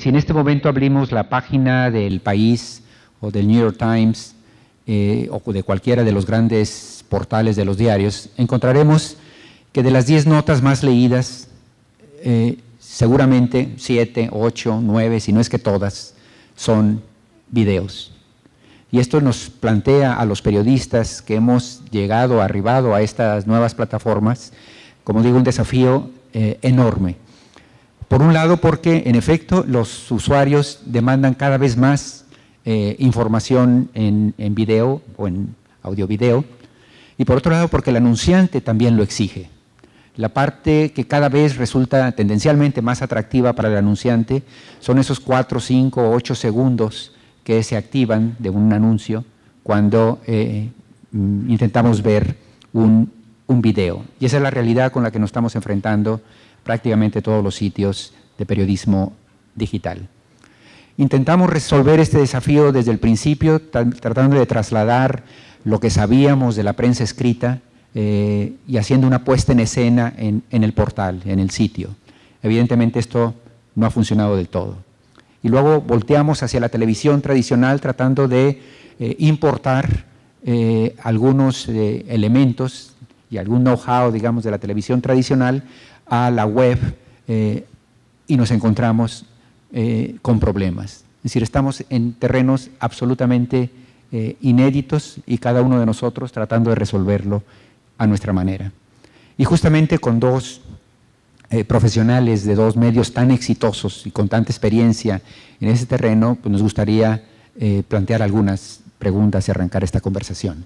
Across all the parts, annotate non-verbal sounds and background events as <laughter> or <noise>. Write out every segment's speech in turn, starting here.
si en este momento abrimos la página del país o del New York Times eh, o de cualquiera de los grandes portales de los diarios, encontraremos que de las 10 notas más leídas, eh, seguramente 7, 8, 9, si no es que todas, son videos. Y esto nos plantea a los periodistas que hemos llegado, arribado a estas nuevas plataformas, como digo, un desafío eh, enorme por un lado, porque en efecto los usuarios demandan cada vez más eh, información en, video o en audio-video. Y por otro lado, porque el anunciante también lo exige. La parte que cada vez resulta tendencialmente más atractiva para el anunciante son esos 4, 5, 8 segundos que se activan de un anuncio cuando eh, mm, intentamos ver un, un video. Y esa es la realidad con la que nos estamos enfrentando prácticamente todos los sitios de periodismo digital. Intentamos resolver este desafío desde el principio, tratando de trasladar lo que sabíamos de la prensa escrita eh, y haciendo una puesta en escena en, el portal, en el sitio. Evidentemente esto no ha funcionado del todo. Y luego volteamos hacia la televisión tradicional tratando de eh, importar eh, algunos elementos y algún know-how, digamos, de la televisión tradicional a la web eh, y nos encontramos eh, con problemas. Es decir, estamos en terrenos absolutamente eh, inéditos y cada uno de nosotros tratando de resolverlo a nuestra manera. Y justamente con dos profesionales de dos medios tan exitosos y con tanta experiencia en ese terreno, pues nos gustaría plantear algunas preguntas y arrancar esta conversación.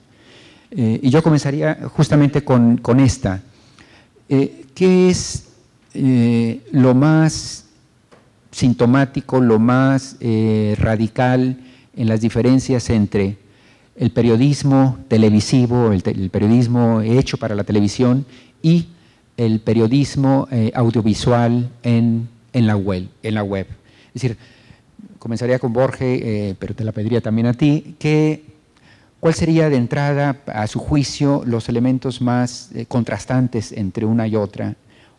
y yo comenzaría justamente con esta. Eh, ¿qué es eh, lo más sintomático, lo más eh, radical en las diferencias entre el periodismo televisivo, el, periodismo hecho para la televisión y el periodismo audiovisual en, la web, en la web? Es decir, comenzaría con Borges, pero te la pediría también a ti, que ¿Cuál sería de entrada, a su juicio, los elementos más eh, contrastantes entre una y otra?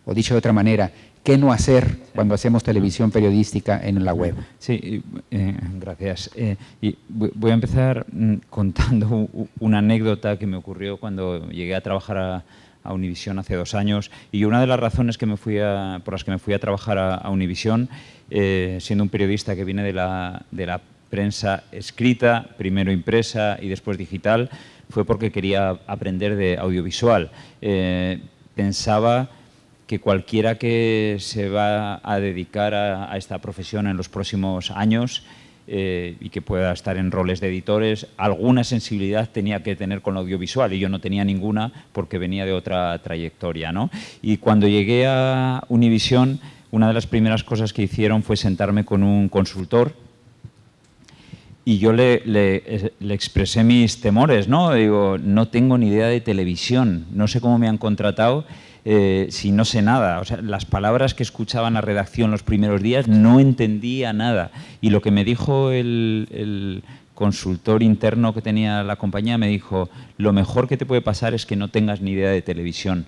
O dicho de otra manera, ¿qué no hacer cuando hacemos televisión periodística en la web? Sí, eh, gracias. Eh, y voy a empezar mm, contando una anécdota que me ocurrió cuando llegué a trabajar a, a Univision hace dos años y una de las razones que me fui por las que me fui a trabajar a, Univision, siendo un periodista que viene de la, de la prensa escrita, primero impresa y después digital, fue porque quería aprender de audiovisual. Eh, pensaba que cualquiera que se va a dedicar a, esta profesión en los próximos años eh, y que pueda estar en roles de editores, alguna sensibilidad tenía que tener con audiovisual y yo no tenía ninguna porque venía de otra trayectoria. ¿no? Y cuando llegué a Univision, una de las primeras cosas que hicieron fue sentarme con un consultor y yo le, expresé mis temores, ¿no? Digo, no tengo ni idea de televisión, no sé cómo me han contratado eh, si no sé nada. O sea, las palabras que escuchaban la redacción los primeros días no entendía nada. Y lo que me dijo el, consultor interno que tenía la compañía, me dijo, lo mejor que te puede pasar es que no tengas ni idea de televisión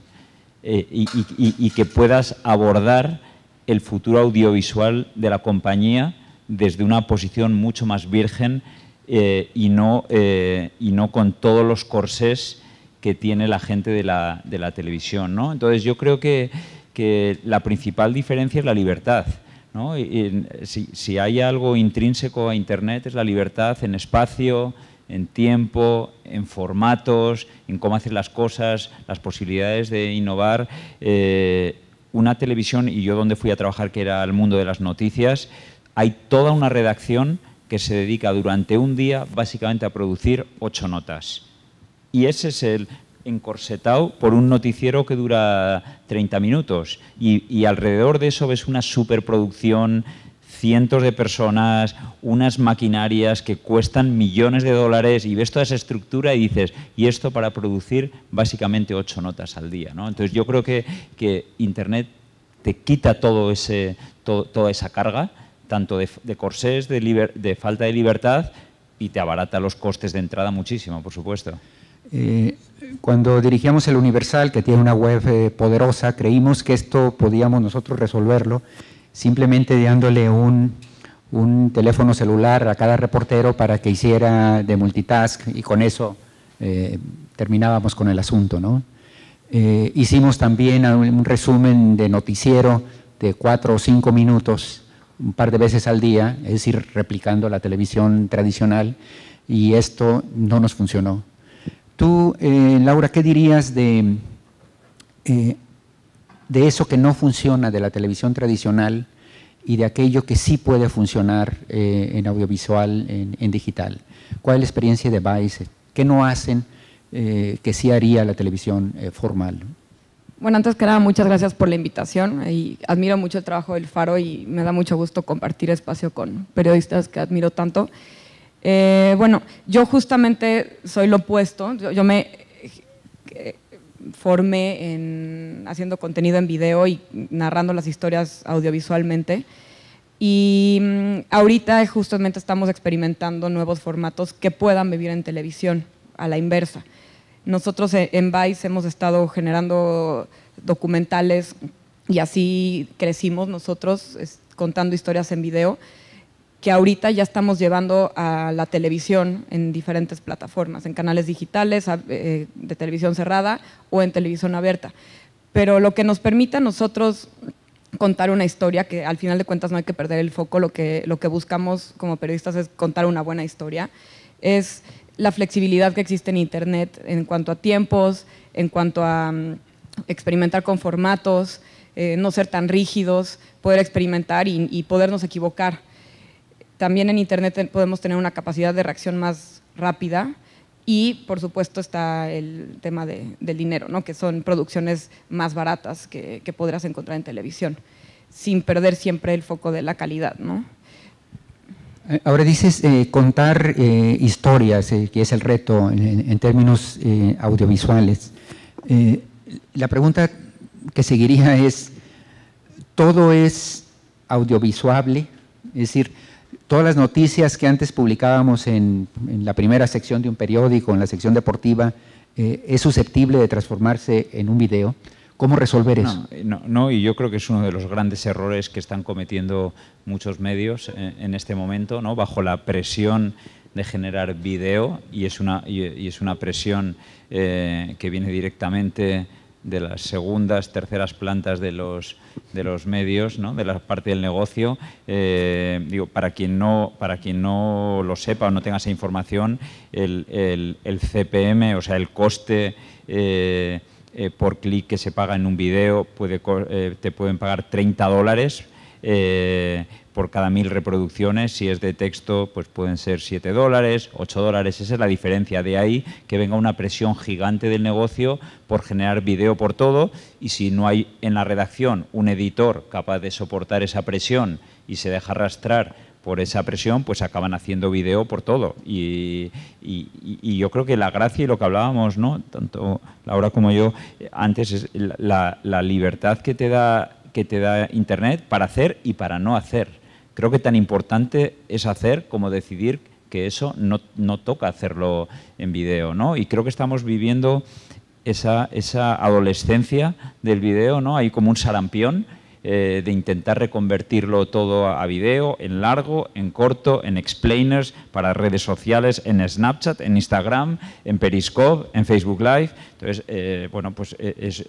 eh, y, y que puedas abordar el futuro audiovisual de la compañía desde una posición mucho más virgen eh, y, no, eh, y no con todos los corsés que tiene la gente de la, de la televisión. ¿no? Entonces yo creo que, que, la principal diferencia es la libertad. ¿no? si, si, hay algo intrínseco a Internet es la libertad en espacio, en tiempo, en formatos, en cómo hacer las cosas, las posibilidades de innovar. Eh, una televisión, y yo donde fui a trabajar, que era el mundo de las noticias, hay toda una redacción que se dedica durante un día básicamente a producir ocho notas. Y ese es el encorsetado por un noticiero que dura 30 minutos. Y, alrededor de eso ves una superproducción, cientos de personas, unas maquinarias que cuestan millones de dólares y ves toda esa estructura y dices, y esto para producir básicamente ocho notas al día. Entonces yo creo que, Internet te quita todo ese, toda esa carga tanto de, corsés, de, falta de libertad y te abarata los costes de entrada muchísimo, por supuesto. Eh, cuando dirigíamos el Universal, que tiene una web eh, poderosa, creímos que esto podíamos nosotros resolverlo simplemente dándole un, teléfono celular a cada reportero para que hiciera de multitask y con eso eh, terminábamos con el asunto. ¿no? hicimos también un resumen de noticiero de cuatro o cinco minutos un par de veces al día, es decir, replicando la televisión tradicional, y esto no nos funcionó. Tú, eh, Laura, ¿qué dirías eh, de, eso que no funciona de la televisión tradicional y de aquello que sí puede funcionar eh, en audiovisual, en, digital? ¿Cuál es la experiencia de Vice? ¿Qué no hacen que sí haría la televisión formal? Bueno, antes que nada, muchas gracias por la invitación admiro mucho el trabajo del Faro y me da mucho gusto compartir espacio con periodistas que admiro tanto. Eh, bueno, yo justamente soy lo opuesto, yo, me eh, formé en, haciendo contenido en video y narrando las historias audiovisualmente y mm, ahorita justamente estamos experimentando nuevos formatos que puedan vivir en televisión a la inversa. Nosotros e-, en Vice hemos estado generando documentales y así crecimos nosotros contando historias en video que ahorita ya estamos llevando a la televisión en diferentes plataformas, en canales digitales, eh, de televisión cerrada o en televisión abierta. Pero lo que nos permite a nosotros contar una historia, que al final de cuentas no hay que perder el foco, lo que, lo que buscamos como periodistas es contar una buena historia, es la flexibilidad que existe en Internet en cuanto a tiempos, en cuanto a mm, experimentar con formatos, eh, no ser tan rígidos, poder experimentar y, podernos equivocar. También en Internet podemos tener una capacidad de reacción más rápida y, por supuesto, está el tema del dinero, ¿no? que son producciones más baratas que, que podrás encontrar en televisión, sin perder siempre el foco de la calidad. ¿no? Eh, ahora dices eh, contar eh, historias, que es el reto en, términos audiovisuales. la pregunta que seguiría es, ¿todo es audiovisual? Es decir, todas las noticias que antes publicábamos en, en la primera sección de un periódico, en la sección deportiva, ¿es susceptible de transformarse en un video? ¿Cómo resolver eso? No, eh, no, no, y yo creo que es uno de los grandes errores que están cometiendo muchos medios eh, en, este momento, ¿no? bajo la presión de generar video y es una, y, es una presión eh, que viene directamente de las segundas, terceras plantas de los, de los medios, ¿no? de la parte del negocio. digo, para quien, no, para quien no lo sepa o no tenga esa información, el, el, el CPM, o sea, el coste... Eh, eh, por clic que se paga en un video, puede, eh, te pueden pagar 30 dólares eh, por cada mil reproducciones. Si es de texto, pues pueden ser 7 dólares, 8 dólares. Esa es la diferencia. De ahí que venga una presión gigante del negocio por generar video por todo. Y si no hay en la redacción un editor capaz de soportar esa presión y se deja arrastrar por esa presión, pues acaban haciendo video por todo. Y, yo creo que la gracia y lo que hablábamos, ¿no? Tanto Laura como yo, antes es la, libertad que te da que te da internet para hacer y para no hacer. Creo que tan importante es hacer como decidir que eso no, no toca hacerlo en video, ¿no? Y creo que estamos viviendo esa, esa adolescencia del video, ¿no? Hay como un sarampión eh, de intentar reconvertirlo todo a video, en largo, en corto, en explainers, para redes sociales, en Snapchat, en Instagram, en Periscope, en Facebook Live. Entonces, eh, bueno, pues eh, es,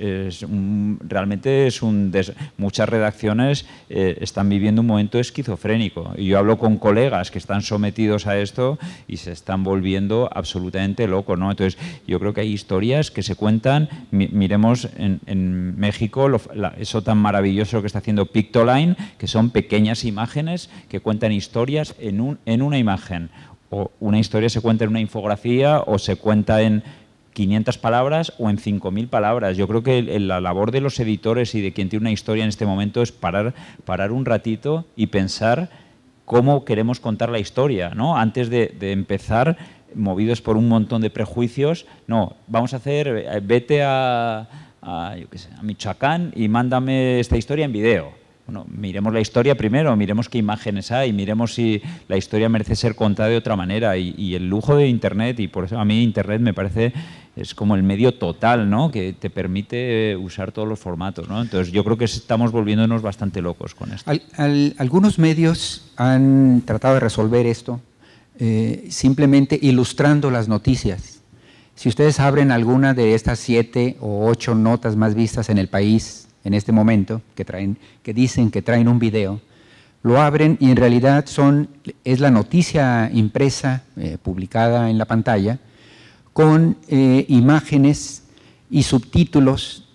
realmente es un... Muchas redacciones están viviendo un momento esquizofrénico. Y yo hablo con colegas que están sometidos a esto y se están volviendo absolutamente locos, ¿no? Entonces, yo creo que hay historias que se cuentan, miremos en, México eso tan maravilloso que está haciendo Pictoline, que son pequeñas imágenes que cuentan historias en, un, en una imagen. O una historia se cuenta en una infografía o se cuenta en 500 palabras o en 5.000 palabras. Yo creo que la labor de los editores y de quien tiene una historia en este momento es parar, parar un ratito y pensar cómo queremos contar la historia, ¿no? Antes de, de empezar movidos por un montón de prejuicios, no, vamos a hacer, eh, vete a, a, yo Michoacán y mándame esta historia en video. Bueno, miremos la historia primero, miremos qué imágenes hay, miremos si la historia merece ser contada de otra manera y, el lujo de Internet, y por eso a mí Internet me parece es como el medio total, ¿no? Que te permite usar todos los formatos, ¿no? Entonces yo creo que estamos volviéndonos bastante locos con esto. algunos medios han tratado de resolver esto eh, simplemente ilustrando las noticias si ustedes abren alguna de estas siete o ocho notas más vistas en el país en este momento, que, traen, que dicen que traen un video, lo abren y en realidad son, es la noticia impresa, eh, publicada en la pantalla, con eh, imágenes y subtítulos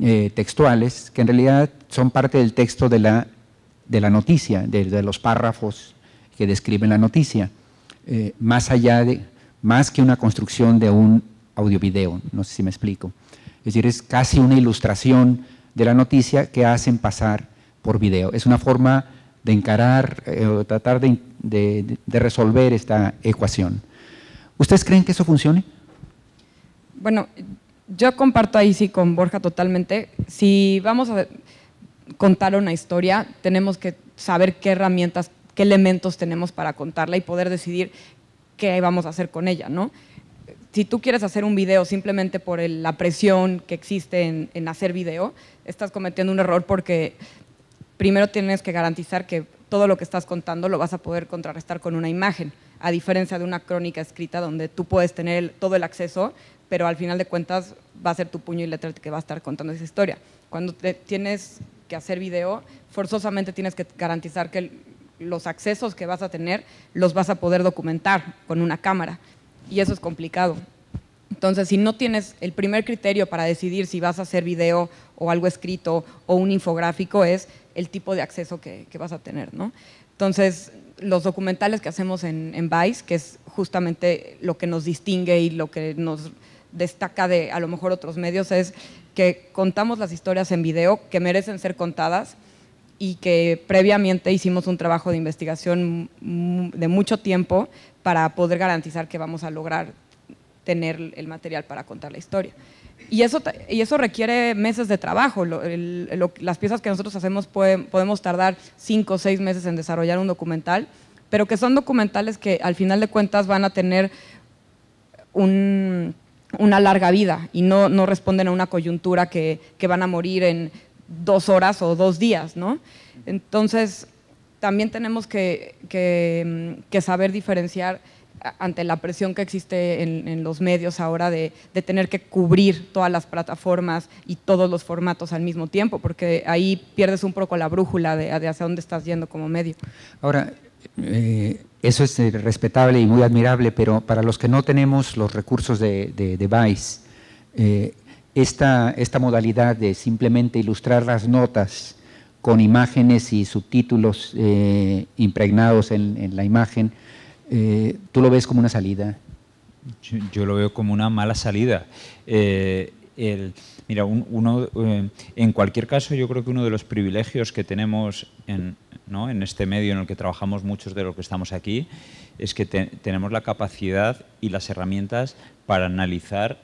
eh, textuales que en realidad son parte del texto de la, de la noticia, de los párrafos que describen la noticia, más allá de, más que una construcción de un audiovideo, no sé si me explico. Es decir, es casi una ilustración de la noticia que hacen pasar por video. Es una forma de encarar, eh, o tratar de, resolver esta ecuación. ¿Ustedes creen que eso funcione? Bueno, yo comparto ahí sí con Borja totalmente. Si vamos a contar una historia, tenemos que saber qué herramientas, qué elementos tenemos para contarla y poder decidir qué vamos a hacer con ella, ¿no? Si tú quieres hacer un video simplemente por la presión que existe en, hacer video, estás cometiendo un error porque primero tienes que garantizar que todo lo que estás contando lo vas a poder contrarrestar con una imagen, a diferencia de una crónica escrita donde tú puedes tener todo el acceso, pero al final de cuentas va a ser tu puño y letra el que va a estar contando esa historia. Cuando te tienes que hacer video, forzosamente tienes que garantizar que los accesos que vas a tener los vas a poder documentar con una cámara y eso es complicado. Entonces, si no tienes el primer criterio para decidir si vas a hacer video o algo escrito o un infográfico es el tipo de acceso que, vas a tener, ¿no? Entonces, los documentales que hacemos en, en, Vice, que es justamente lo que nos distingue y lo que nos destaca de a lo mejor otros medios, es que contamos las historias en video que merecen ser contadas y que previamente hicimos un trabajo de investigación de mucho tiempo para poder garantizar que vamos a lograr tener el material para contar la historia. Y eso, y eso requiere meses de trabajo. las piezas que nosotros hacemos podemos tardar cinco o seis meses en desarrollar un documental, pero que son documentales que al final de cuentas van a tener una larga vida y no, no responden a una coyuntura que van a morir en dos horas o dos días, ¿no? Entonces, también tenemos que, mm, saber diferenciar ante la presión que existe en, los medios ahora de, tener que cubrir todas las plataformas y todos los formatos al mismo tiempo, porque ahí pierdes un poco la brújula de, hacia dónde estás yendo como medio. Ahora, eh, eso es eh, respetable y muy admirable, pero para los que no tenemos los recursos de, de Vice, eh, esta, modalidad de simplemente ilustrar las notas con imágenes y subtítulos eh, impregnados en, la imagen, eh, ¿tú lo ves como una salida? Yo, lo veo como una mala salida. Eh, mira, uno, en cualquier caso, yo creo que uno de los privilegios que tenemos en, este medio en el que trabajamos muchos de los que estamos aquí es que tenemos la capacidad y las herramientas para analizar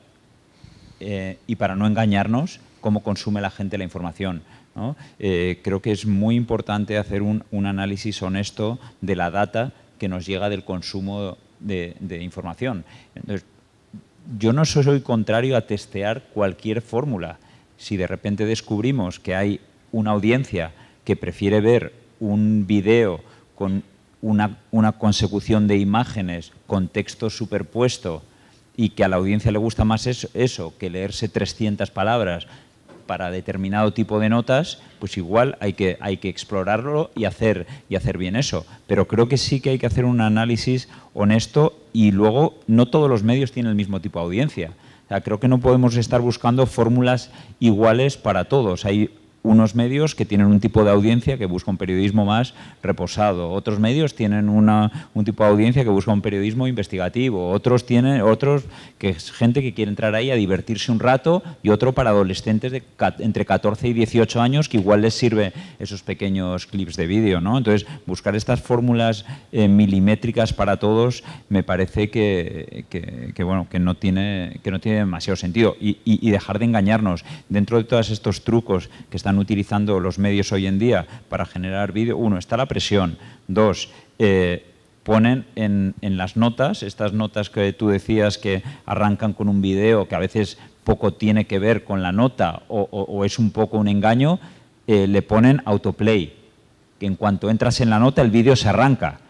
eh, y para no engañarnos cómo consume la gente la información. Eh, creo que es muy importante hacer un, análisis honesto de la data que nos llega del consumo de, información. yo no soy contrario a testear cualquier fórmula. Si de repente descubrimos que hay una audiencia que prefiere ver un video con una consecución de imágenes con texto superpuesto y que a la audiencia le gusta más eso, que leerse 300 palabras para determinado tipo de notas, pues igual hay que, hay que explorarlo y hacer, y hacer bien eso. Pero creo que sí que hay que hacer un análisis honesto y luego no todos los medios tienen el mismo tipo de audiencia. creo que no podemos estar buscando fórmulas iguales para todos. Hay unos medios que tienen un tipo de audiencia que busca un periodismo más reposado, otros medios tienen un tipo de audiencia que busca un periodismo investigativo, otros tienen otros que es gente que quiere entrar ahí a divertirse un rato y otro para adolescentes de entre 14 y 18 años que igual les sirve esos pequeños clips de vídeo, ¿no? Entonces, buscar estas fórmulas eh, milimétricas para todos me parece que, bueno, que no tiene que no tiene demasiado sentido y dejar de engañarnos dentro de todos estos trucos que están utilizando los medios hoy en día para generar vídeo, uno, está la presión, dos, eh, ponen en, las notas, estas notas que tú decías que arrancan con un video que a veces poco tiene que ver con la nota o, es un poco un engaño, eh, le ponen autoplay, que en cuanto entras en la nota el vídeo se arranca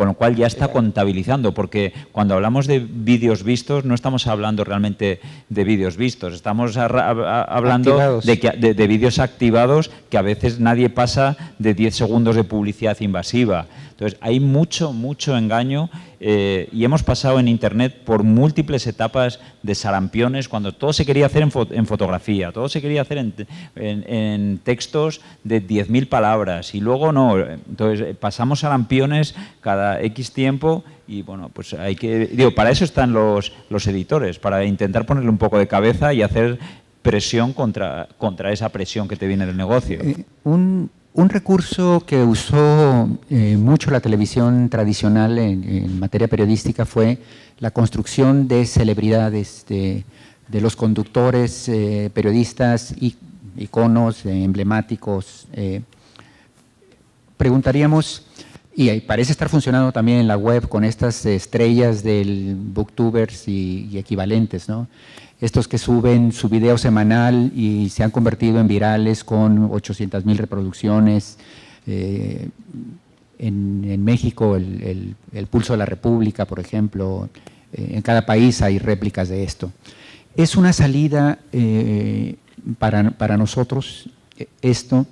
con lo cual ya está eh, contabilizando, porque cuando hablamos de vídeos vistos no estamos hablando realmente de vídeos vistos, estamos hablando de, de vídeos activados que a veces nadie pasa de 10 segundos de publicidad invasiva. Entonces, hay mucho, mucho engaño eh, y hemos pasado en Internet por múltiples etapas de sarampiones cuando todo se quería hacer en, fotografía, todo se quería hacer en, textos de 10.000 palabras y luego no. Entonces, eh, pasamos sarampiones cada X tiempo y bueno, pues hay que... Digo, para eso están los, los editores, para intentar ponerle un poco de cabeza y hacer presión contra, contra esa presión que te viene del negocio. Eh, un un recurso que usó eh, mucho la televisión tradicional en, materia periodística fue la construcción de celebridades, de, los conductores, eh, periodistas, y, iconos eh, emblemáticos. preguntaríamos, y parece estar funcionando también en la web con estas estrellas del booktubers y, y equivalentes, ¿no? estos que suben su video semanal y se han convertido en virales con 800 mil reproducciones. Eh, en, México, el, Pulso de la República, por ejemplo, eh, en cada país hay réplicas de esto. Es una salida eh, para, nosotros esto.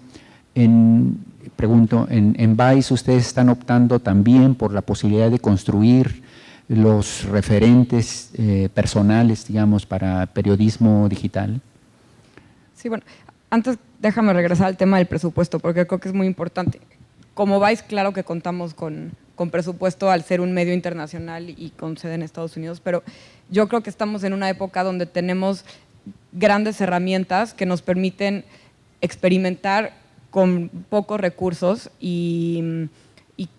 En, pregunto, en, en, Vice ustedes están optando también por la posibilidad de construir los referentes eh, personales, digamos, para periodismo digital? Sí, bueno, antes déjame regresar al tema del presupuesto, porque creo que es muy importante. Como vais, claro que contamos con, con presupuesto al ser un medio internacional y con sede en Estados Unidos, pero yo creo que estamos en una época donde tenemos grandes herramientas que nos permiten experimentar con pocos recursos y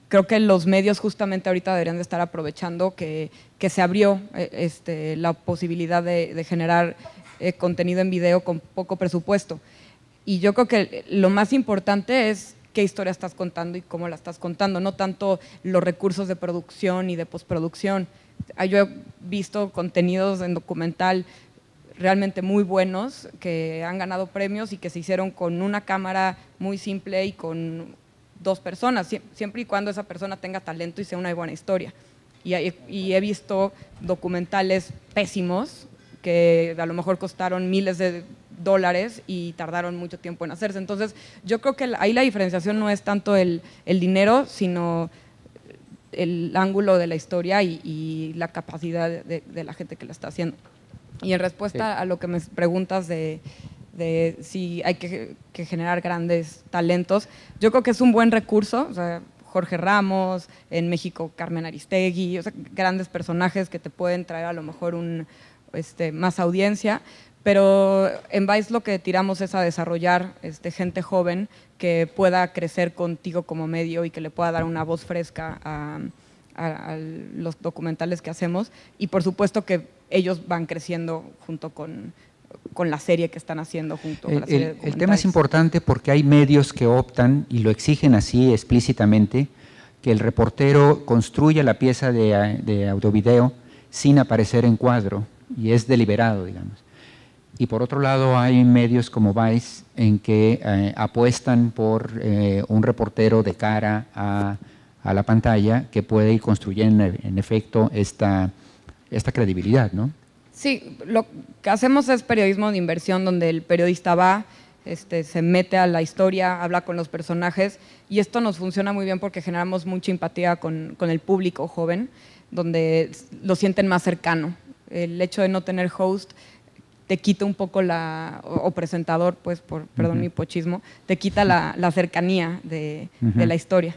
creo que los medios justamente ahorita deberían de estar aprovechando que, se abrió eh, este, la posibilidad de, generar eh, contenido en video con poco presupuesto. Y yo creo que lo más importante es qué historia estás contando y cómo la estás contando, no tanto los recursos de producción y de postproducción. Ah, yo he visto contenidos en documental realmente muy buenos que han ganado premios y que se hicieron con una cámara muy simple y con dos personas, siempre y cuando esa persona tenga talento y sea una buena historia. Y, he visto documentales pésimos que a lo mejor costaron miles de dólares y tardaron mucho tiempo en hacerse. Entonces, yo creo que ahí la diferenciación no es tanto el, dinero, sino el ángulo de la historia y, la capacidad de, la gente que la está haciendo. Y en respuesta a lo que me preguntas de de si hay que, generar grandes talentos. Yo creo que es un buen recurso, Jorge Ramos, en México Carmen Aristegui, grandes personajes que te pueden traer a lo mejor un, este, más audiencia, pero en Vice lo que tiramos es a desarrollar este, gente joven que pueda crecer contigo como medio y que le pueda dar una voz fresca a los documentales que hacemos y por supuesto que ellos van creciendo junto con, con la serie que están haciendo junto. Con la serie el, el tema es importante porque hay medios que optan y lo exigen así explícitamente, que el reportero construya la pieza de, de audiovideo sin aparecer en cuadro y es deliberado, digamos. Y por otro lado hay medios como Vice en que eh, apuestan por eh, un reportero de cara a, la pantalla que puede ir construyendo en efecto esta, esta credibilidad, ¿no? Sí, lo que hacemos es periodismo de inversión, donde el periodista va, este, se mete a la historia, habla con los personajes, y esto nos funciona muy bien porque generamos mucha empatía con, con el público joven, donde lo sienten más cercano. El hecho de no tener host te quita un poco la, o, presentador, pues, por, perdón mi pochismo, te quita la, cercanía de la historia.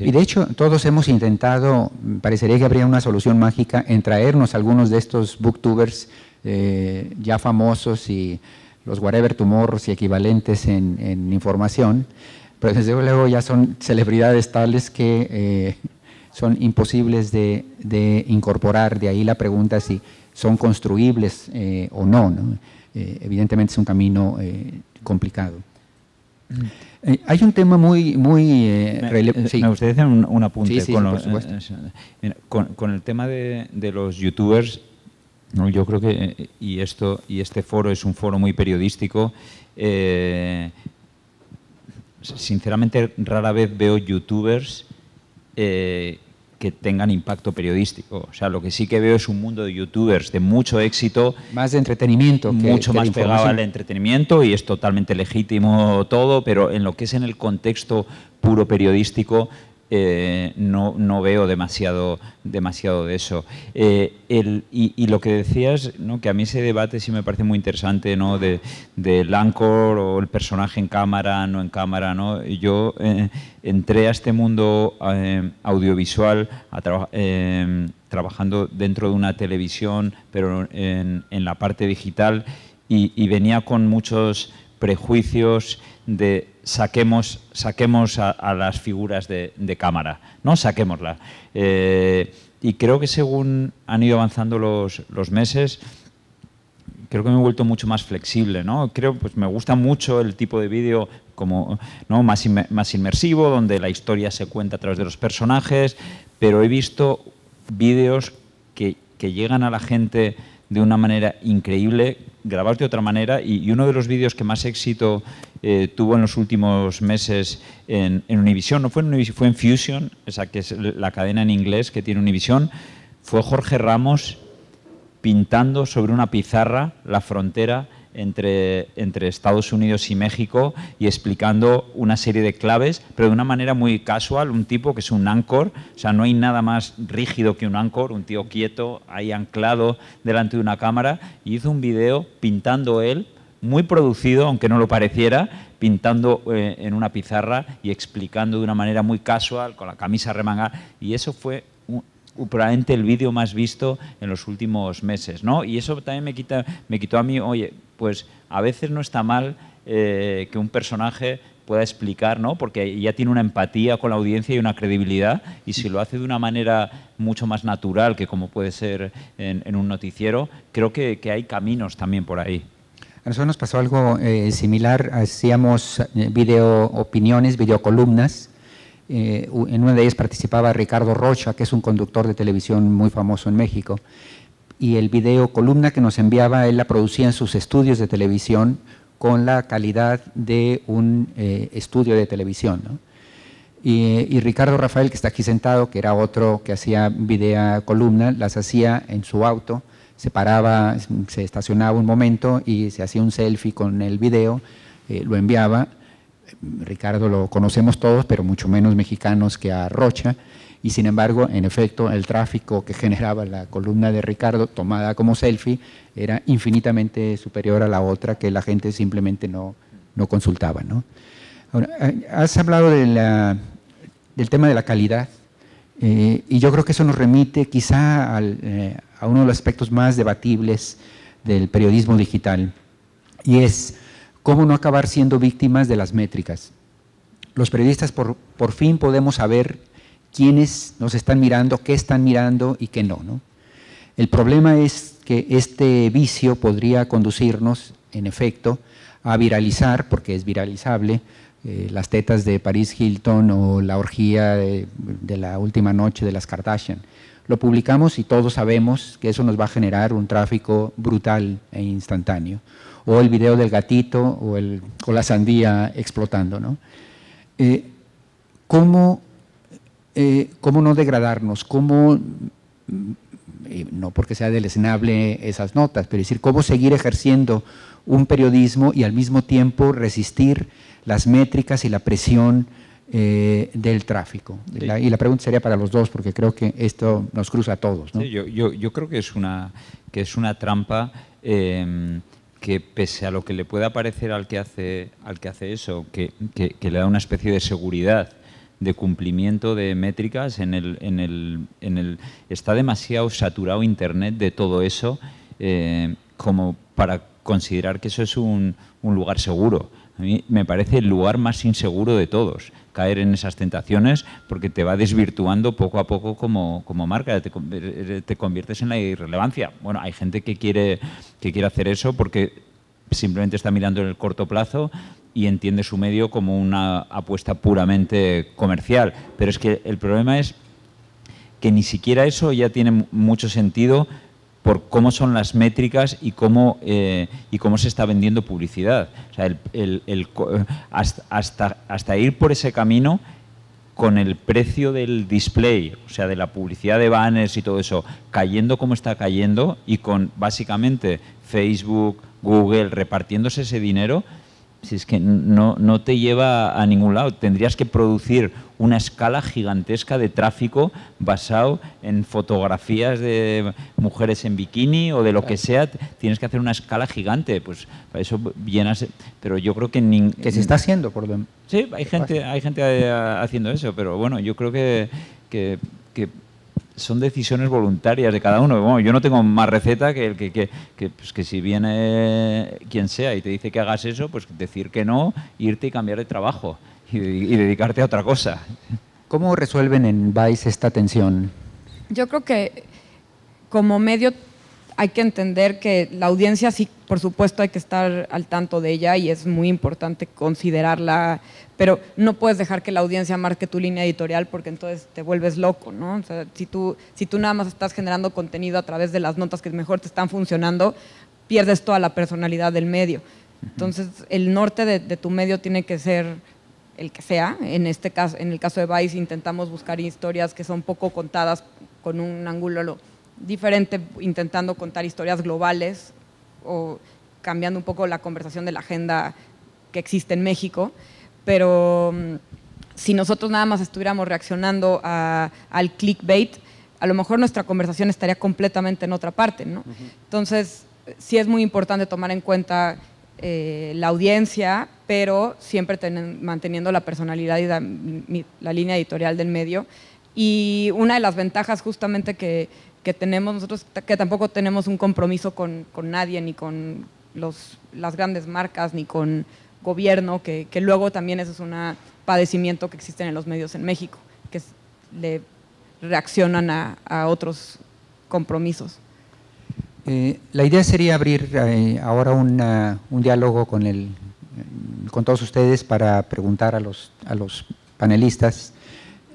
Y de hecho, todos hemos intentado, mm, parecería que habría una solución mágica en traernos algunos de estos booktubers eh, ya famosos y los whatever tumors y equivalentes en, información, pero desde luego ya son celebridades tales que eh, son imposibles de, incorporar. De ahí la pregunta si son construibles eh, o ¿no? evidentemente es un camino complicado. Eh, hay un tema muy, muy eh, me, eh, gustaría hacer un, apunte con, con, el tema de, los youtubers. Yo creo que eh, y esto y este foro es un foro muy periodístico. sinceramente, rara vez veo youtubers eh, que tengan impacto periodístico. O sea, lo que sí que veo es un mundo de youtubers de mucho éxito. Más de entretenimiento. mucho más pegado al entretenimiento y es totalmente legítimo todo, pero en lo que es en el contexto puro periodístico, eh, no, no, veo demasiado, demasiado de eso. Eh, y, lo que decías, ¿no? que a mí ese debate sí me parece muy interesante, ¿no? del de Anchor o el personaje en cámara, no en cámara. ¿no? Yo eh, entré a este mundo audiovisual trabajando dentro de una televisión, pero en, la parte digital, y venía con muchos prejuicios de saquemos, saquemos a, las figuras de, cámara, ¿no? Saquémosla. Eh, y creo que según han ido avanzando los, los meses, creo que me he vuelto mucho más flexible, ¿no? Creo, pues me gusta mucho el tipo de vídeo como, ¿no? Más, más inmersivo, donde la historia se cuenta a través de los personajes, pero he visto vídeos que, que llegan a la gente de una manera increíble grabar de otra manera y, uno de los vídeos que más éxito eh, tuvo en los últimos meses en, en Univision, no fue en Univision, fue en Fusion, esa que es la cadena en inglés que tiene Univision, fue Jorge Ramos pintando sobre una pizarra la frontera entre, entre Estados Unidos y México y explicando una serie de claves, pero de una manera muy casual, un tipo que es un ancor, o sea, no hay nada más rígido que un ancor, un tío quieto, ahí anclado delante de una cámara, y hizo un video pintando él, muy producido, aunque no lo pareciera, pintando eh, en una pizarra y explicando de una manera muy casual, con la camisa remangada, y eso fue probablemente el vídeo más visto en los últimos meses, ¿no? Y eso también me, quita, me quitó a mí, oye, pues a veces no está mal eh, que un personaje pueda explicar, ¿no? Porque ya tiene una empatía con la audiencia y una credibilidad, y si lo hace de una manera mucho más natural que como puede ser en, un noticiero, creo que, que hay caminos también por ahí. A nosotros nos pasó algo eh, similar, hacíamos eh, video opiniones, videocolumnas, eh, en una de ellas participaba Ricardo Rocha, que es un conductor de televisión muy famoso en México, y el video columna que nos enviaba él la producía en sus estudios de televisión con la calidad de un eh, estudio de televisión. Y, Ricardo Rafael, que está aquí sentado, que era otro que hacía video columna, las hacía en su auto, se paraba, se estacionaba un momento y se hacía un selfie con el video, eh, lo enviaba Ricardo lo conocemos todos, pero mucho menos mexicanos que a Rocha, y sin embargo, en efecto, el tráfico que generaba la columna de Ricardo, tomada como selfie, era infinitamente superior a la otra que la gente simplemente no, consultaba. Eh, has hablado del tema de la calidad, eh, y yo creo que eso nos remite quizá eh, a uno de los aspectos más debatibles del periodismo digital, y es ¿Cómo no acabar siendo víctimas de las métricas? Los periodistas por, fin podemos saber quiénes nos están mirando, qué están mirando y qué no, no. El problema es que este vicio podría conducirnos, en efecto, a viralizar, porque es viralizable, eh, las tetas de Paris Hilton o la orgía de, de la última noche de las Kardashian. Lo publicamos y todos sabemos que eso nos va a generar un tráfico brutal e instantáneo o el video del gatito o, el, la sandía explotando. ¿no? Eh, eh, ¿cómo, no degradarnos? ¿Cómo, eh, no porque sea deleznable esas notas, pero decir, cómo seguir ejerciendo un periodismo y al mismo tiempo resistir las métricas y la presión del tráfico. y la pregunta sería para los dos, porque creo que esto nos cruza a todos. yo, creo que es una, que es una trampa. Em, que pese a lo que le pueda parecer al que hace, al que hace eso, que, le da una especie de seguridad de cumplimiento de métricas, en el, en el, en el está demasiado saturado Internet de todo eso eh, como para considerar que eso es un, un lugar seguro. A mí me parece el lugar más inseguro de todos caer en esas tentaciones porque te va desvirtuando poco a poco como, marca, te, eh, eh, te, conviertes en la irrelevancia. Bueno, hay gente que quiere, que quiere hacer eso porque simplemente está mirando en el corto plazo y entiende su medio como una apuesta puramente comercial. Pero es que el problema es que ni siquiera eso ya tiene mucho sentido por cómo son las métricas y cómo, eh, y cómo se está vendiendo publicidad. hasta, hasta ir por ese camino con el precio del display, o sea, de la publicidad de banners y todo eso, cayendo como está cayendo y con básicamente Facebook, Google repartiéndose ese dinero, si es que no, no te lleva a ningún lado. Tendrías que producir una escala gigantesca de tráfico basado en fotografías de mujeres en bikini o de lo que sea. Tienes que hacer una escala gigante, pues para eso llenas. Pero yo creo que que se está haciendo por lo sí, hay gente, hay gente eh, haciendo eso, pero bueno, yo creo que, que son decisiones voluntarias de cada uno. yo no tengo más receta que el que, que, pues si viene quien sea y te dice que hagas eso, pues decir que no, irte y cambiar de trabajo y, y dedicarte a otra cosa. ¿Cómo resuelven en Vice esta tensión? Yo creo que como medio hay que entender que la audiencia sí, por supuesto, hay que estar al tanto de ella y es muy importante considerarla, pero no puedes dejar que la audiencia marque tu línea editorial porque entonces te vuelves loco, ¿no? O sea, si tú, si tú nada más estás generando contenido a través de las notas que mejor te están funcionando, pierdes toda la personalidad del medio. Entonces, el norte de, tu medio tiene que ser el que sea. En este caso, en el caso de Vice intentamos buscar historias que son poco contadas con un ángulo diferente, intentando contar historias globales o cambiando un poco la conversación de la agenda que existe en México, pero mm, si nosotros nada más estuviéramos reaccionando al clickbait, a lo mejor nuestra conversación estaría completamente en otra parte, ¿no? Entonces, sí es muy importante tomar en cuenta eh, la audiencia, pero siempre manteniendo la personalidad y la línea editorial del medio. Y una de las ventajas justamente que, que tenemos nosotros, que tampoco tenemos un compromiso con, nadie, ni con los, las grandes marcas, ni con gobierno, que, luego también eso es un padecimiento que existe en los medios en México, que le reaccionan a, otros compromisos. Eh, la idea sería abrir eh, ahora un diálogo con, el, con todos ustedes para preguntar a los, a los panelistas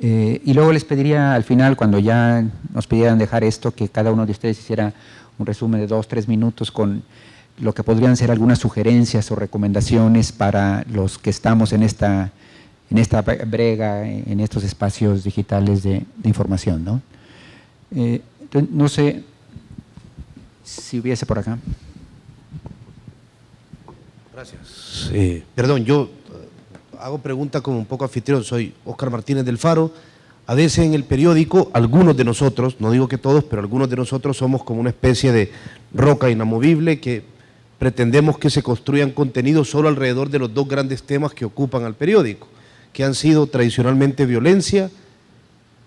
eh, y luego les pediría al final, cuando ya nos pidieran dejar esto, que cada uno de ustedes hiciera un resumen de dos, tres minutos con lo que podrían ser algunas sugerencias o recomendaciones para los que estamos en esta, en esta brega, en estos espacios digitales de, información. ¿no? Eh, no sé si hubiese por acá. Gracias. perdón, yo hago preguntas como un poco anfitrión. Soy Óscar Martínez del Faro. A veces en el periódico, algunos de nosotros, no digo que todos, pero algunos de nosotros somos como una especie de roca inamovible que pretendemos que se construyan contenidos solo alrededor de los dos grandes temas que ocupan al periódico, que han sido tradicionalmente violencia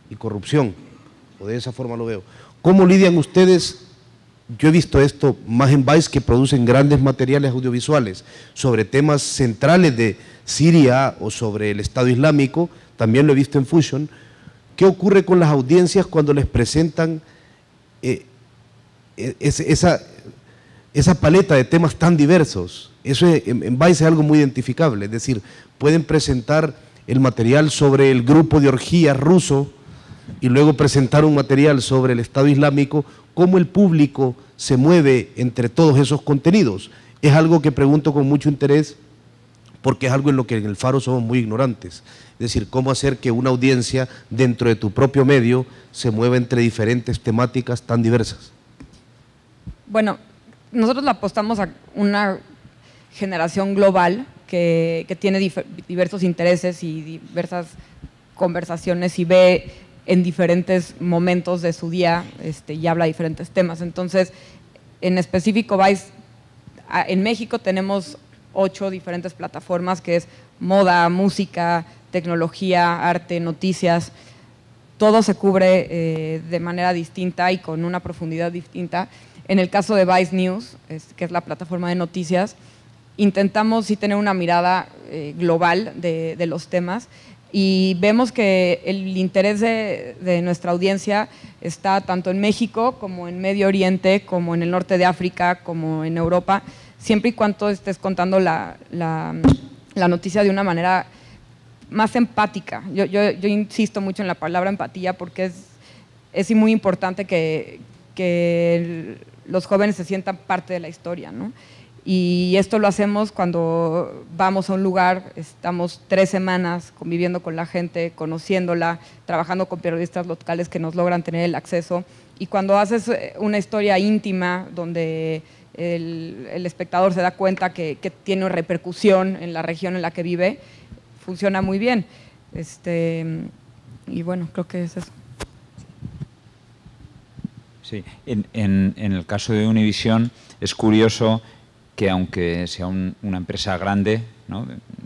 y corrupción. O de esa forma lo veo. ¿Cómo lidian ustedes yo he visto esto más en Vice que producen grandes materiales audiovisuales sobre temas centrales de, Siria o sobre el Estado Islámico, también lo he visto en Fusion, ¿qué ocurre con las audiencias cuando les presentan eh, e, esa, paleta de temas tan diversos? Eso en Vice es algo muy identificable, es decir, pueden presentar el material sobre el grupo de orgía ruso y luego presentar un material sobre el Estado Islámico, cómo el público se mueve entre todos esos contenidos. Es algo que pregunto con mucho interés porque es algo en lo que en el Faro somos muy ignorantes. Es decir, cómo hacer que una audiencia dentro de tu propio medio se mueva entre diferentes temáticas tan diversas. Bueno, nosotros la apostamos a una generación global que, tiene diversos intereses y diversas conversaciones y ve en diferentes momentos de su día este, y habla diferentes temas. Entonces, en específico, vais, en México tenemos ocho diferentes plataformas, que es moda, música, tecnología, arte, noticias. Todo se cubre eh, de manera distinta y con una profundidad distinta. En el caso de Vice News, que es la plataforma de noticias, intentamos sí tener una mirada eh, global de, los temas y vemos que el interés de, nuestra audiencia está tanto en México como en Medio Oriente, como en el norte de África, como en Europa siempre y cuando estés contando la, noticia de una manera más empática. Yo, insisto mucho en la palabra empatía porque es, es muy importante que, los jóvenes se sientan parte de la historia, Y esto lo hacemos cuando vamos a un lugar, estamos tres semanas conviviendo con la gente, conociéndola, trabajando con periodistas locales que nos logran tener el acceso. Y cuando haces eh, una historia íntima donde el, espectador se da cuenta que, que, tiene repercusión en la región en la que vive, funciona muy bien. Este, y bueno, creo que es eso. Sí, en, el caso de Univision es curioso que aunque sea una empresa grande,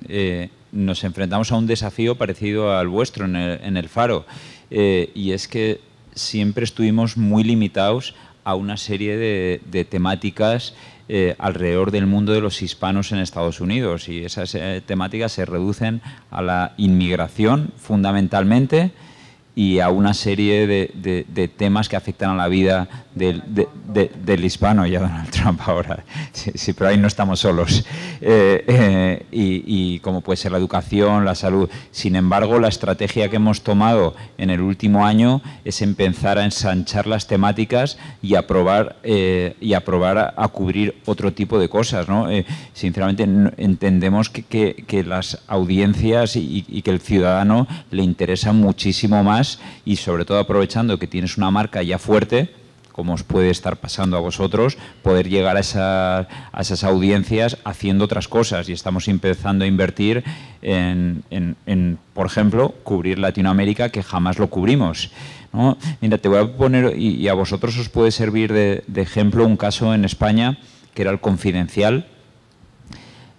eh, nos enfrentamos a un desafío parecido al vuestro en el, Faro. Eh, y es que siempre estuvimos muy limitados a una serie de, temáticas eh, alrededor del mundo de los hispanos en Estados Unidos y esas eh, temáticas se reducen a la inmigración fundamentalmente, y a una serie de, temas que afectan a la vida del, hispano y a Donald Trump ahora. <laughs> Sí, pero ahí no estamos solos. Eh, eh, y, como puede ser la educación, la salud. Sin embargo, la estrategia que hemos tomado en el último año es empezar a ensanchar las temáticas y a probar, eh, y a, a, cubrir otro tipo de cosas. ¿no? sinceramente, entendemos que, las audiencias y, y que el ciudadano le interesa muchísimo más y sobre todo aprovechando que tienes una marca ya fuerte, como os puede estar pasando a vosotros, poder llegar a, esas audiencias haciendo otras cosas. Y estamos empezando a invertir en, por ejemplo, cubrir Latinoamérica, que jamás lo cubrimos. ¿no? Mira, te voy a poner, y, a vosotros os puede servir de ejemplo, un caso en España que era el confidencial,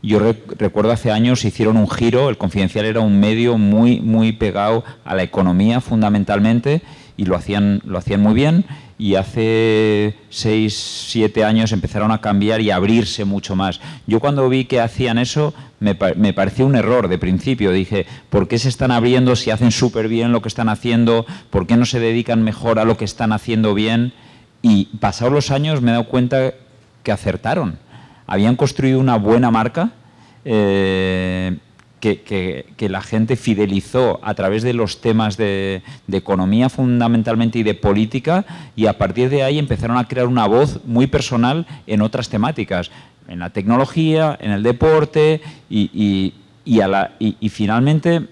yo recuerdo hace años hicieron un giro, el Confidencial era un medio muy, muy pegado a la economía fundamentalmente y lo hacían, lo hacían muy bien y hace seis siete años empezaron a cambiar y a abrirse mucho más. Yo cuando vi que hacían eso me, me pareció un error de principio. Dije, ¿por qué se están abriendo si hacen súper bien lo que están haciendo? ¿Por qué no se dedican mejor a lo que están haciendo bien? Y pasados los años me he dado cuenta que acertaron habían construido una buena marca eh, que, la gente fidelizó a través de los temas de, economía fundamentalmente y de política y a partir de ahí empezaron a crear una voz muy personal en otras temáticas, en la tecnología, en el deporte y, y finalmente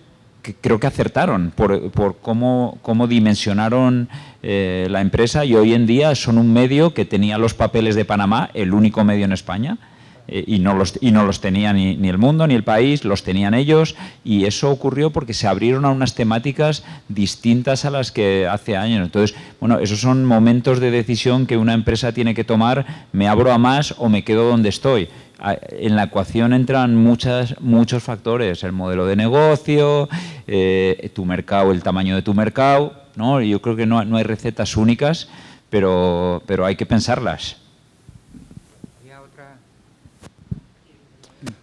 creo que acertaron por, cómo, cómo dimensionaron eh, la empresa y hoy en día son un medio que tenía los papeles de Panamá, el único medio en España, eh, y no los, y no los tenía ni, el mundo ni el país, los tenían ellos y eso ocurrió porque se abrieron a unas temáticas distintas a las que hace años. Entonces, bueno, esos son momentos de decisión que una empresa tiene que tomar, me abro a más o me quedo donde estoy. Ah, en la ecuación entran muchas, muchos factores, el modelo de negocio, eh, tu mercado, el tamaño de tu mercado, ¿no? Yo creo que no, hay recetas únicas, pero, pero hay que pensarlas.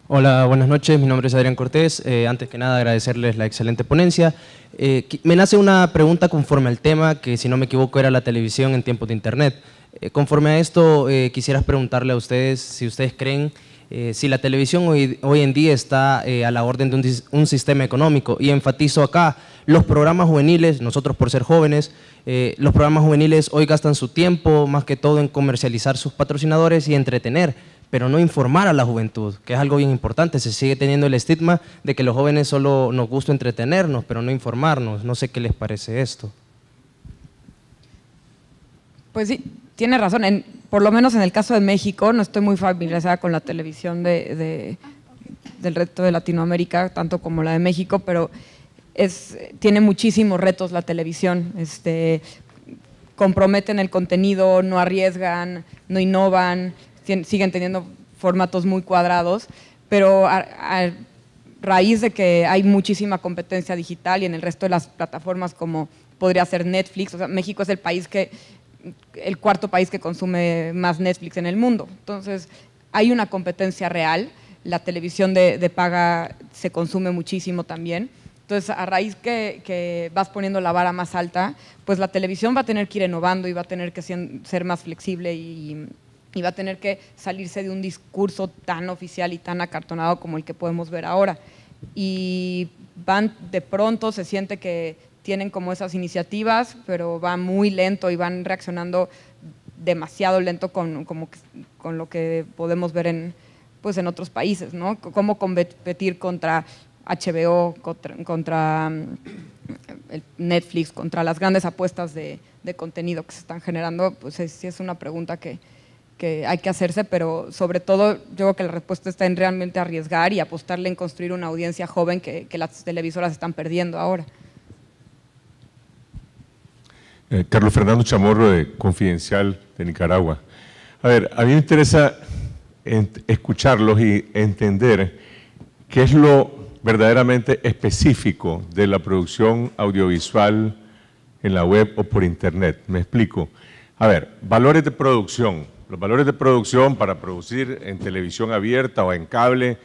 Hola, buenas noches. Mi nombre es Adrián Cortés. Eh, antes que nada, agradecerles la excelente ponencia. Eh, me nace una pregunta conforme al tema, que si no me equivoco era la televisión en tiempos de Internet. Eh, conforme a esto, quisiera preguntarle a ustedes si ustedes creen eh, si la televisión hoy, en día está eh, a la orden de un, sistema económico, y enfatizo acá, los programas juveniles, nosotros por ser jóvenes, eh, los programas juveniles hoy gastan su tiempo más que todo en comercializar sus patrocinadores y entretener, pero no informar a la juventud, que es algo bien importante. Se sigue teniendo el estigma de que los jóvenes solo nos gusta entretenernos, pero no informarnos. No sé qué les parece esto. Pues sí, tiene razón por lo menos en el caso de México, no estoy muy familiarizada con la televisión de, del resto de Latinoamérica, tanto como la de México, pero es, tiene muchísimos retos la televisión. Este, comprometen el contenido, no arriesgan, no innovan, siguen teniendo formatos muy cuadrados, pero a, a, raíz de que hay muchísima competencia digital y en el resto de las plataformas como podría ser Netflix, o sea, México es el país que el cuarto país que consume más Netflix en el mundo. Entonces, hay una competencia real, la televisión de, paga se consume muchísimo también. Entonces, a raíz que, que, vas poniendo la vara más alta, pues la televisión va a tener que ir innovando y va a tener que ser más flexible y, y va a tener que salirse de un discurso tan oficial y tan acartonado como el que podemos ver ahora. Y van, de pronto se siente que tienen como esas iniciativas, pero va muy lento y van reaccionando demasiado lento con, lo que podemos ver en, pues en otros países, ¿no? Cómo competir contra HBO, contra, mm, Netflix, contra las grandes apuestas de, contenido que se están generando, pues sí es, una pregunta que, hay que hacerse, pero sobre todo yo creo que la respuesta está en realmente arriesgar y apostarle en construir una audiencia joven que las televisoras están perdiendo ahora. Eh, Carlos Fernando Chamorro de Confidencial de Nicaragua. A ver, a mí me interesa escucharlos y entender qué es lo verdaderamente específico de la producción audiovisual en la web o por internet. Me explico. A ver, valores de producción. Los valores de producción para producir en televisión abierta o en cable,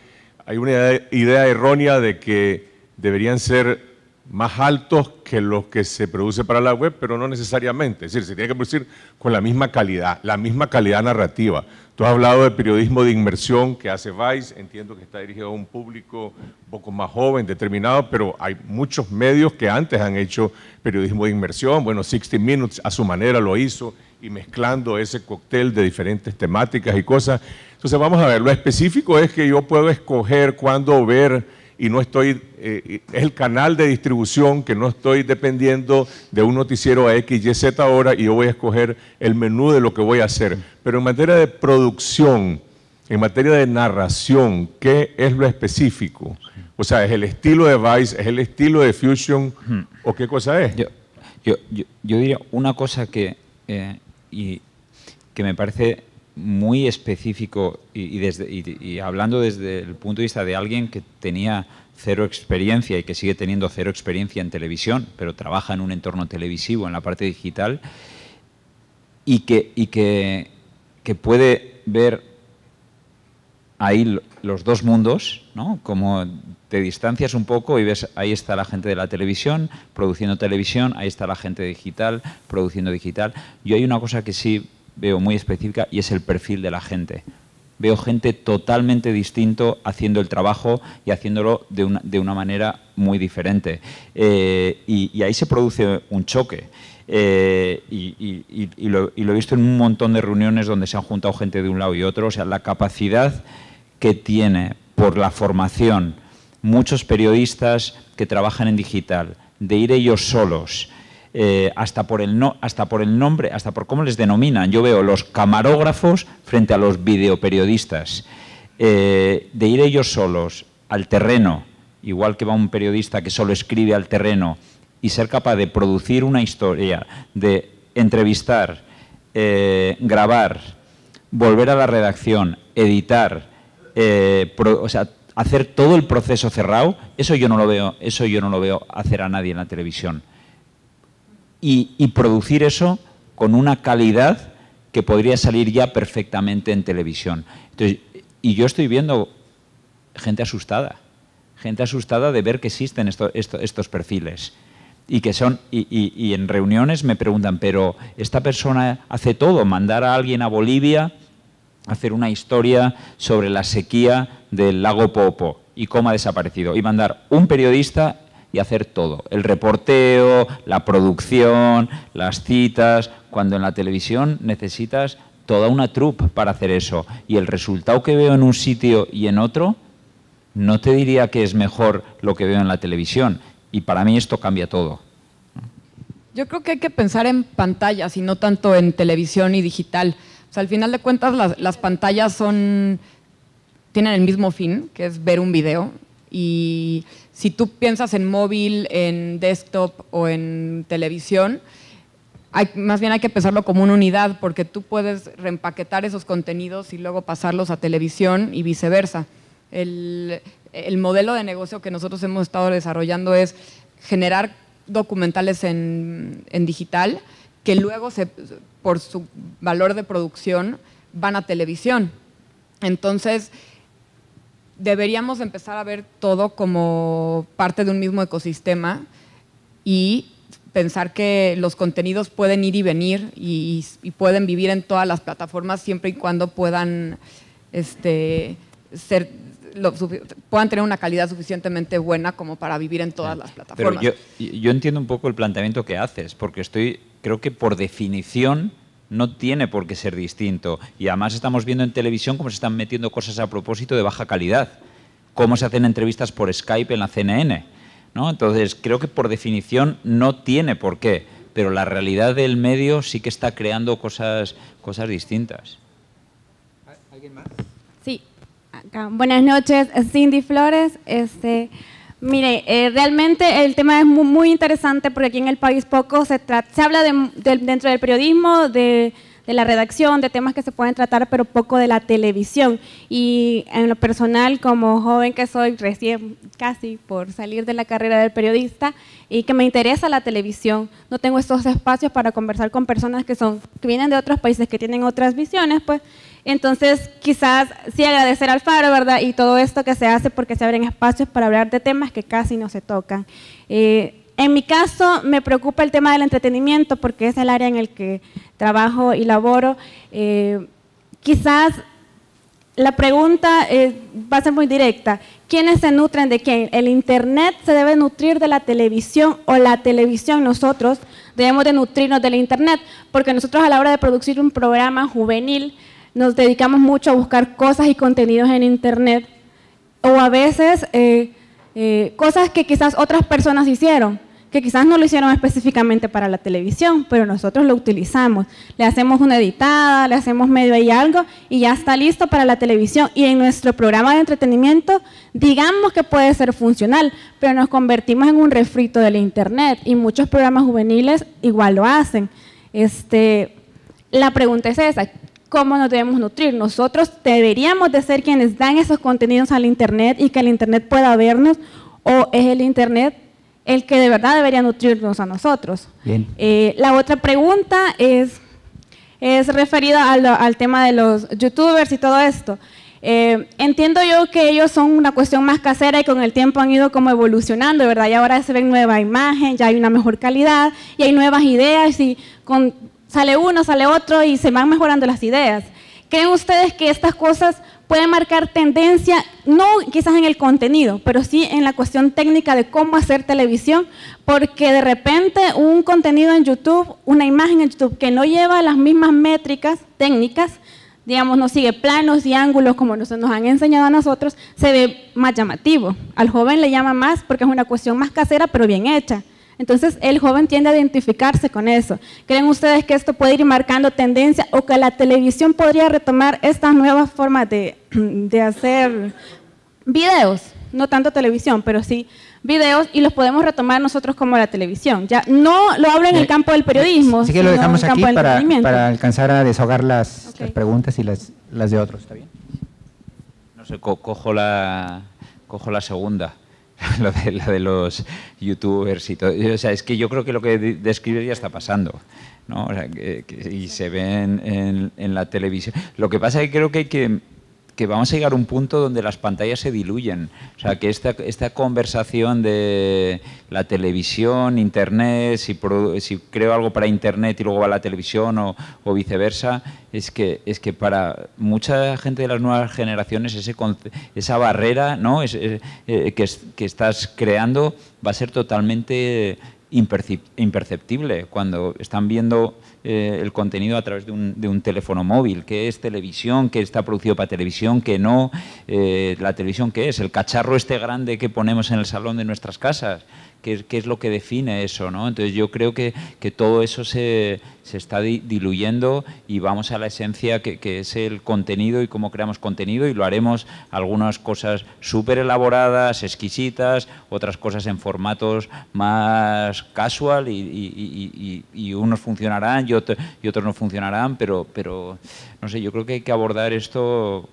hay una idea errónea de que deberían ser más altos que los que se produce para la web, pero no necesariamente. Es decir, se tiene que producir con la misma calidad, la misma calidad narrativa. Tú has hablado de periodismo de inmersión que hace Vice, entiendo que está dirigido a un público un poco más joven, determinado, pero hay muchos medios que antes han hecho periodismo de inmersión. Bueno, 60 Minutes a su manera lo hizo y mezclando ese cóctel de diferentes temáticas y cosas. Entonces vamos a ver, lo específico es que yo puedo escoger cuándo ver y no estoy, eh, es el canal de distribución que no estoy dependiendo de un noticiero a X, Y, Z ahora y yo voy a escoger el menú de lo que voy a hacer. Pero en materia de producción, en materia de narración, ¿qué es lo específico? O sea, ¿es el estilo de Vice, es el estilo de Fusion o qué cosa es? Yo, yo, diría una cosa que, eh, y, que me parece muy específico y, hablando desde el punto de vista de alguien que tenía cero experiencia y que sigue teniendo cero experiencia en televisión, pero trabaja en un entorno televisivo, en la parte digital, y que, que, que puede ver ahí los dos mundos, ¿no? Como te distancias un poco y ves, ahí está la gente de la televisión produciendo televisión, ahí está la gente digital produciendo digital. Y hay una cosa que sí veo muy específica y es el perfil de la gente. Veo gente totalmente distinto haciendo el trabajo y haciéndolo de una, manera muy diferente. Eh, y, ahí se produce un choque. Eh, y, lo, y lo he visto en un montón de reuniones donde se han juntado gente de un lado y otro. O sea, la capacidad que tiene por la formación muchos periodistas que trabajan en digital, de ir ellos solos eh, hasta, por el hasta por el nombre, hasta por cómo les denominan. Yo veo los camarógrafos frente a los videoperiodistas, eh, de ir ellos solos al terreno, igual que va un periodista que solo escribe al terreno, y ser capaz de producir una historia, de entrevistar, eh, grabar, volver a la redacción, editar, hacer todo el proceso cerrado, eso yo no lo veo, eso yo no lo veo hacer a nadie en la televisión y, producir eso con una calidad que podría salir ya perfectamente en televisión. y yo estoy viendo gente asustada, gente asustada de ver que existen estos perfiles. Y que son, y, y, en reuniones me preguntan, pero esta persona hace todo, mandar a alguien a Bolivia a hacer una historia sobre la sequía del lago Popo y cómo ha desaparecido. Y mandar un periodista hacer todo. El reporteo, la producción, las citas, cuando en la televisión necesitas toda una troupe para hacer eso. Y el resultado que veo en un sitio y en otro, no te diría que es mejor lo que veo en la televisión. Y para mí esto cambia todo. Yo creo que hay que pensar en pantallas y no tanto en televisión y digital. O sea, al final de cuentas, las, pantallas son tienen el mismo fin, que es ver un video. Y si tú piensas en móvil, en desktop o en televisión, más bien hay que pensarlo como una unidad, porque tú puedes reempaquetar esos contenidos y luego pasarlos a televisión y viceversa. El, modelo de negocio que nosotros hemos estado desarrollando es generar documentales en, digital que luego, por su valor de producción, van a televisión. Entonces, deberíamos empezar a ver todo como parte de un mismo ecosistema y pensar que los contenidos pueden ir y venir y, pueden vivir en todas las plataformas siempre y cuando puedan este, puedan tener una calidad suficientemente buena como para vivir en todas las plataformas. Pero yo, yo entiendo un poco el planteamiento que haces, porque estoy, creo que por definición, no tiene por qué ser distinto. Y además estamos viendo en televisión cómo se están metiendo cosas a propósito de baja calidad, cómo se hacen entrevistas por Skype en la CNN. ¿no? Entonces, creo que por definición no tiene por qué, pero la realidad del medio sí que está creando cosas, cosas distintas. ¿Alguien más? Sí. Buenas noches, Cindy Flores. Este, Mire, eh, realmente el tema es muy, interesante porque aquí en el país poco se, se habla dentro del periodismo de, de la redacción, de temas que se pueden tratar, pero poco de la televisión. Y en lo personal, como joven que soy, recién casi por salir de la carrera del periodista, y que me interesa la televisión, no tengo estos espacios para conversar con personas que, son, que vienen de otros países, que tienen otras visiones, pues entonces, quizás sí agradecer al Faro, ¿verdad? Y todo esto que se hace porque se abren espacios para hablar de temas que casi no se tocan. Eh, en mi caso, me preocupa el tema del entretenimiento porque es el área en el que trabajo y laboro. Eh, quizás la pregunta eh, va a ser muy directa. ¿Quiénes se nutren de quién? ¿El Internet se debe nutrir de la televisión o la televisión nosotros debemos de nutrirnos del Internet? Porque nosotros a la hora de producir un programa juvenil nos dedicamos mucho a buscar cosas y contenidos en Internet o a veces eh, cosas que quizás otras personas hicieron que quizás no lo hicieron específicamente para la televisión, pero nosotros lo utilizamos. Le hacemos una editada, le hacemos medio ahí algo y ya está listo para la televisión. Y en nuestro programa de entretenimiento, digamos que puede ser funcional, pero nos convertimos en un refrito del Internet y muchos programas juveniles igual lo hacen. Este, la pregunta es esa, cómo nos debemos nutrir. Nosotros deberíamos de ser quienes dan esos contenidos al Internet y que el Internet pueda vernos o es el Internet el que de verdad debería nutrirnos a nosotros. Eh, la otra pregunta es, es referida al, tema de los youtubers y todo esto. Eh, entiendo yo que ellos son una cuestión más casera y con el tiempo han ido como evolucionando, ¿verdad? Y ahora se ven nueva imagen, ya hay una mejor calidad y hay nuevas ideas y con, sale uno, sale otro y se van mejorando las ideas. ¿Creen ustedes que estas cosas puede marcar tendencia, no quizás en el contenido, pero sí en la cuestión técnica de cómo hacer televisión, porque de repente un contenido en YouTube, una imagen en YouTube que no lleva las mismas métricas técnicas, digamos, no sigue planos y ángulos como nos, han enseñado a nosotros, se ve más llamativo. Al joven le llama más porque es una cuestión más casera, pero bien hecha. Entonces el joven tiende a identificarse con eso. ¿Creen ustedes que esto puede ir marcando tendencia o que la televisión podría retomar estas nuevas formas <clears throat> de, hacer videos? No tanto televisión, pero sí videos y los podemos retomar nosotros como la televisión. Ya no lo hablo en el campo del periodismo. Así que lo dejamos aquí para, alcanzar a desahogar las, preguntas y las, de otros, ¿está bien? No sé, cojo, la, cojo la segunda. <laughs> lo de, la de los youtubers y todo. O sea, es que yo creo que lo que describes ya está pasando. ¿no? y se ven en, en, la televisión. Lo que pasa es que creo que hay que que vamos a llegar a un punto donde las pantallas se diluyen. O sea, que esta, esta conversación de la televisión, Internet, si, creo algo para Internet y luego va la televisión o, viceversa, es que, es que para mucha gente de las nuevas generaciones ese, esa barrera ¿no? Eh, que, que estás creando va a ser totalmente imperceptible cuando están viendo eh, el contenido a través de un, teléfono móvil, qué es televisión, qué está producido para televisión, qué no, eh, la televisión qué es, el cacharro este grande que ponemos en el salón de nuestras casas, qué, qué es lo que define eso, ¿no? Entonces yo creo que, que todo eso se, se está diluyendo y vamos a la esencia que, que, es el contenido y cómo creamos contenido y lo haremos algunas cosas súper elaboradas, exquisitas, otras cosas en formatos más casual y, y, y, y unos funcionarán y, otros no funcionarán, pero, no sé, yo creo que hay que abordar esto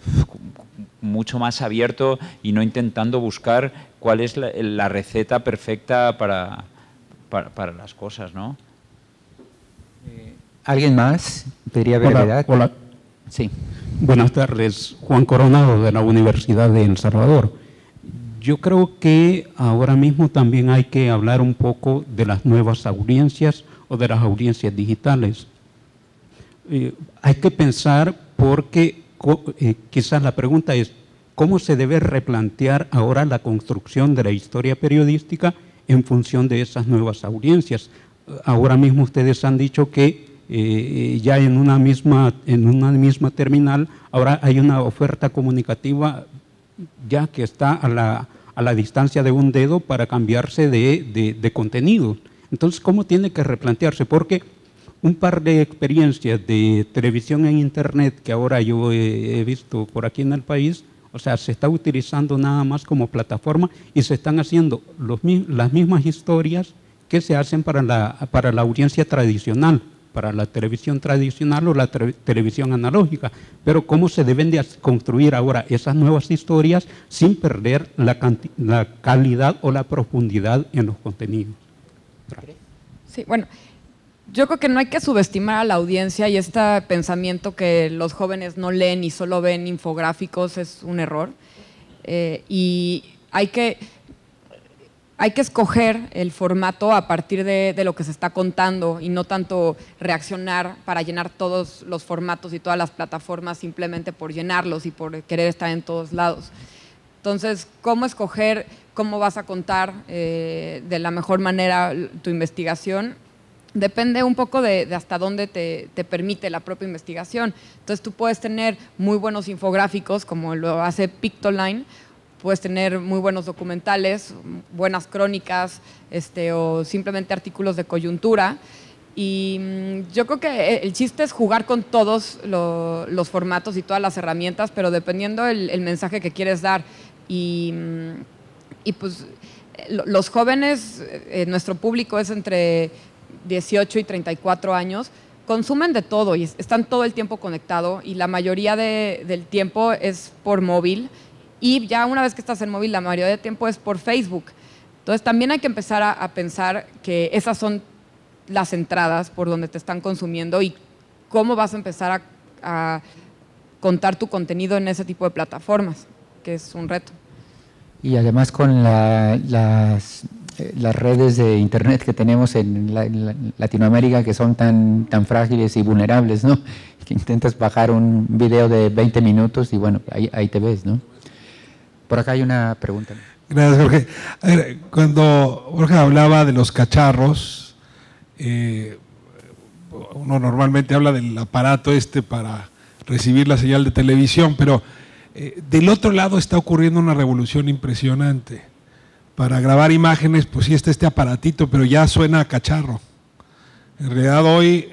mucho más abierto y no intentando buscar cuál es la, receta perfecta para, las cosas, ¿no? Eh, ¿Alguien más? Pediría Sí. Buenas tardes. Juan Coronado, de la Universidad de El Salvador. Yo creo que ahora mismo también hay que hablar un poco de las nuevas audiencias o de las audiencias digitales. Eh, hay que pensar porque eh, quizás la pregunta es, ¿cómo se debe replantear ahora la construcción de la historia periodística en función de esas nuevas audiencias? Ahora mismo ustedes han dicho que eh, ya en una, misma, en una misma terminal, ahora hay una oferta comunicativa ya que está a la, a la distancia de un dedo para cambiarse de contenido. Entonces, ¿cómo tiene que replantearse? Porque un par de experiencias de televisión en Internet que ahora yo he visto por aquí en el país, o sea, se está utilizando nada más como plataforma y se están haciendo las mismas historias que se hacen para la, para la audiencia tradicional, para la televisión tradicional o la televisión analógica, pero cómo se deben de construir ahora esas nuevas historias sin perder la calidad o la profundidad en los contenidos. Sí, bueno, yo creo que no hay que subestimar a la audiencia y este pensamiento que los jóvenes no leen y solo ven infográficos es un error. Eh, y hay que, hay que escoger el formato a partir de, lo que se está contando y no tanto reaccionar para llenar todos los formatos y todas las plataformas simplemente por llenarlos y por querer estar en todos lados. Entonces, ¿cómo escoger cómo vas a contar eh, de la mejor manera tu investigación? Depende un poco de, hasta dónde te, permite la propia investigación. Entonces, tú puedes tener muy buenos infográficos, como lo hace Pictoline, puedes tener muy buenos documentales, buenas crónicas este, o simplemente artículos de coyuntura. Y mm, yo creo que eh, el chiste es jugar con todos los formatos y todas las herramientas, pero dependiendo del mensaje que quieres dar. Y, pues los jóvenes, eh, eh, nuestro público es entre 18 y 34 años, consumen de todo y están todo el tiempo conectado y la mayoría del tiempo es por móvil y ya una vez que estás en móvil la mayoría del tiempo es por Facebook. Entonces también hay que empezar a, pensar que esas son las entradas por donde te están consumiendo y cómo vas a empezar a contar tu contenido en ese tipo de plataformas, que es un reto y además con eh, las, redes de Internet que tenemos en, Latinoamérica que son tan, tan frágiles y vulnerables, ¿no? <laughs> Que intentas bajar un video de 20 minutos y bueno, ahí, ahí te ves, ¿no? Por acá hay una pregunta. Gracias, Jorge. A ver, cuando Jorge hablaba de los cacharros, eh, uno normalmente habla del aparato este para recibir la señal de televisión, pero eh, del otro lado está ocurriendo una revolución impresionante. Para grabar imágenes, pues sí está este aparatito, pero ya suena a cacharro. En realidad hoy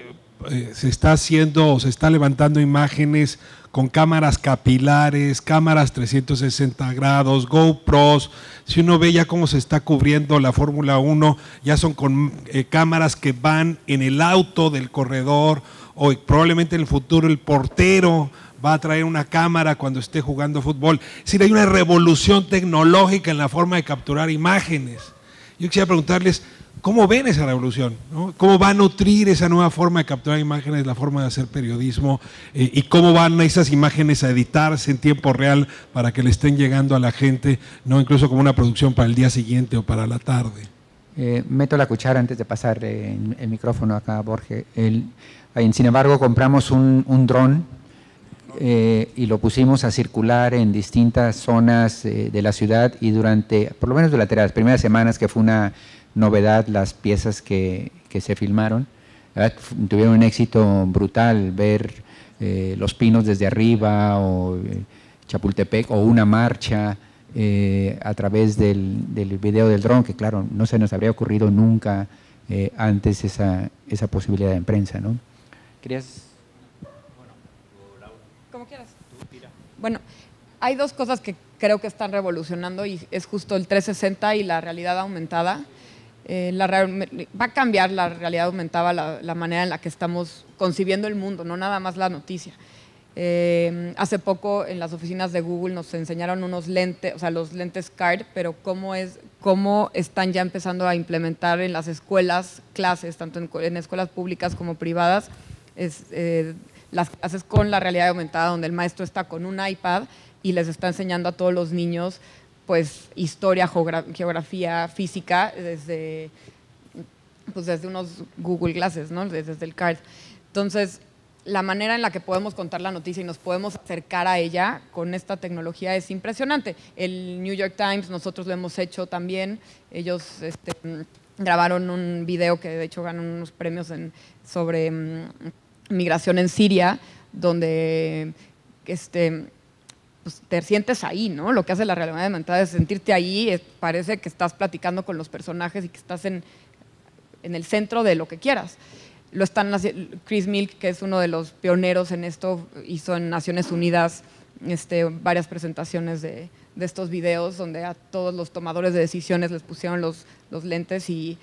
eh, se está haciendo o se está levantando imágenes con cámaras capilares, cámaras 360 grados, GoPros. Si uno ve ya cómo se está cubriendo la Fórmula 1, ya son con eh, cámaras que van en el auto del corredor o probablemente en el futuro el portero va a traer una cámara cuando esté jugando fútbol. Es decir, hay una revolución tecnológica en la forma de capturar imágenes. Yo quisiera preguntarles, ¿cómo ven esa revolución? ¿Cómo va a nutrir esa nueva forma de capturar imágenes, la forma de hacer periodismo? Eh, ¿Y cómo van esas imágenes a editarse en tiempo real para que le estén llegando a la gente, no incluso como una producción para el día siguiente o para la tarde? Eh, meto la cuchara antes de pasar eh, el, micrófono acá, Borges. sin embargo, compramos un dron eh, y lo pusimos a circular en distintas zonas eh, de la ciudad y durante, por lo menos durante las primeras semanas, que fue una novedad, las piezas que, que se filmaron, tuvieron un éxito brutal, ver eh, los pinos desde arriba o Chapultepec o una marcha. a través del, del video del dron, que claro, no se nos habría ocurrido nunca antes esa, esa posibilidad de prensa. ¿no? ¿Querías Bueno, hay dos cosas que creo que están revolucionando y es justo el 360 y la realidad aumentada. Eh, la va a cambiar la realidad aumentada, la, manera en la que estamos concibiendo el mundo, no nada más la noticia. Eh, hace poco en las oficinas de Google nos enseñaron unos lentes, o sea, los lentes CARD, pero cómo, es, cómo están ya empezando a implementar en las escuelas clases, tanto en, escuelas públicas como privadas, es, eh, las clases con la realidad aumentada, donde el maestro está con un iPad y les está enseñando a todos los niños pues historia, geografía, física, desde, pues, desde unos Google Glasses, ¿no? desde el CARD. Entonces, la manera en la que podemos contar la noticia y nos podemos acercar a ella con esta tecnología es impresionante. El New York Times, nosotros lo hemos hecho también, ellos este, grabaron un video que de hecho ganó unos premios sobre mm, migración en Siria, donde este, pues, te sientes ahí, ¿no? Lo que hace la realidad aumentada es sentirte ahí, parece que estás platicando con los personajes y que estás en, el centro de lo que quieras. Lo están Chris Milk, que es uno de los pioneros en esto, hizo en Naciones Unidas este, varias presentaciones de, estos videos donde a todos los tomadores de decisiones les pusieron los, los lentes y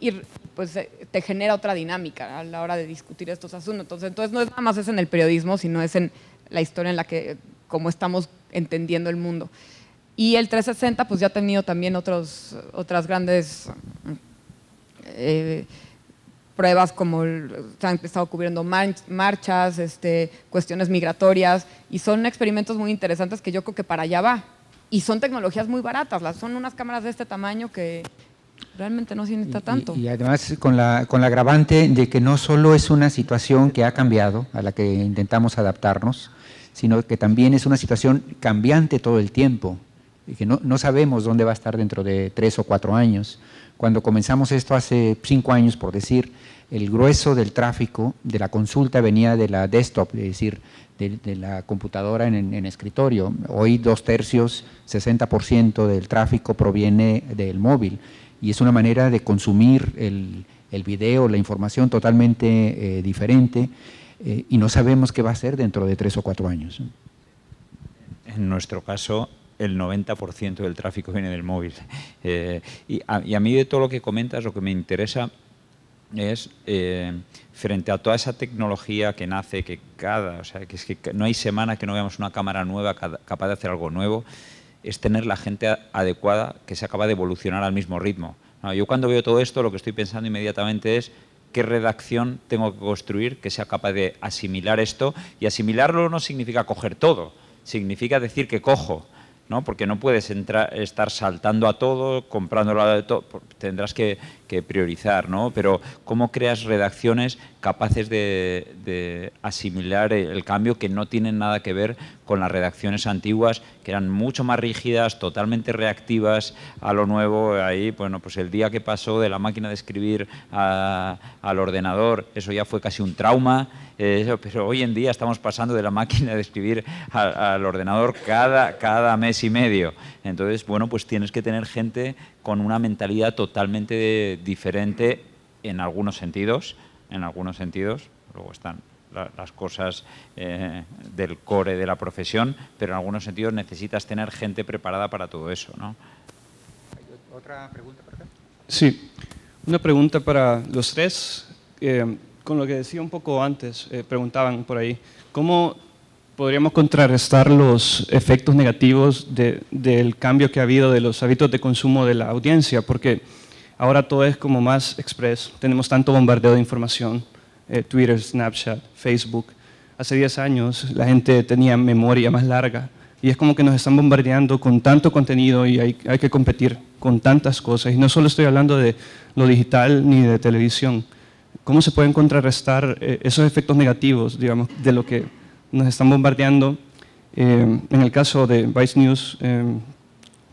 y pues eh, te genera otra dinámica a la hora de discutir estos asuntos. Entonces no es nada más es en el periodismo, sino es en la historia en la que, como estamos entendiendo el mundo. Y el 360 pues ya ha tenido también otros, otras grandes eh, pruebas como se han estado cubriendo marchas, este, cuestiones migratorias, y son experimentos muy interesantes que yo creo que para allá va. Y son tecnologías muy baratas, son unas cámaras de este tamaño que realmente no se necesita tanto. Y, además con la, con la agravante de que no solo es una situación que ha cambiado, a la que intentamos adaptarnos, sino que también es una situación cambiante todo el tiempo, y que no, no sabemos dónde va a estar dentro de tres o cuatro años. Cuando comenzamos esto hace cinco años, por decir, el grueso del tráfico de la consulta venía de la desktop, es decir, de, la computadora en, en, en, escritorio. Hoy dos tercios, 60% del tráfico proviene del móvil y es una manera de consumir el, el video, la información totalmente eh, diferente eh, y no sabemos qué va a ser dentro de tres o cuatro años. En nuestro caso, el 90% del tráfico viene del móvil. <laughs> Eh, y, a, mí de todo lo que comentas, lo que me interesa es, frente a toda esa tecnología que nace, que cada, o sea, que es que no hay semana que no veamos una cámara nueva capaz de hacer algo nuevo, es tener la gente adecuada que se acaba de evolucionar al mismo ritmo. yo cuando veo todo esto lo que estoy pensando inmediatamente es qué redacción tengo que construir que sea capaz de asimilar esto y asimilarlo no significa coger todo, significa decir que cojo. ¿no? porque no puedes estar saltando a todo, comprándolo de todo, tendrás que, priorizar, ¿no? pero cómo creas redacciones capaces de, de, asimilar el cambio que no tienen nada que ver con las redacciones antiguas que eran mucho más rígidas, totalmente reactivas a lo nuevo. Ahí, bueno, pues el día que pasó de la máquina de escribir al ordenador, eso ya fue casi un trauma. Eh, pero hoy en día estamos pasando de la máquina de escribir al ordenador cada, cada mes y medio. Entonces, bueno, pues tienes que tener gente con una mentalidad totalmente diferente en algunos sentidos, en algunos sentidos, luego están las cosas eh, del core de la profesión, pero en algunos sentidos necesitas tener gente preparada para todo eso. ¿no? ¿Otra pregunta acá? Sí, una pregunta para los tres. Eh, con lo que decía un poco antes, eh, preguntaban por ahí, ¿cómo podríamos contrarrestar los efectos negativos del cambio que ha habido de los hábitos de consumo de la audiencia? Porque ahora todo es como más express, tenemos tanto bombardeo de información, eh, Twitter, Snapchat, Facebook. Hace 10 años la gente tenía memoria más larga y es como que nos están bombardeando con tanto contenido y hay, que competir con tantas cosas. Y no solo estoy hablando de lo digital ni de televisión. ¿Cómo se pueden contrarrestar eh, esos efectos negativos, digamos, de lo que nos están bombardeando? Eh, en el caso de Vice News,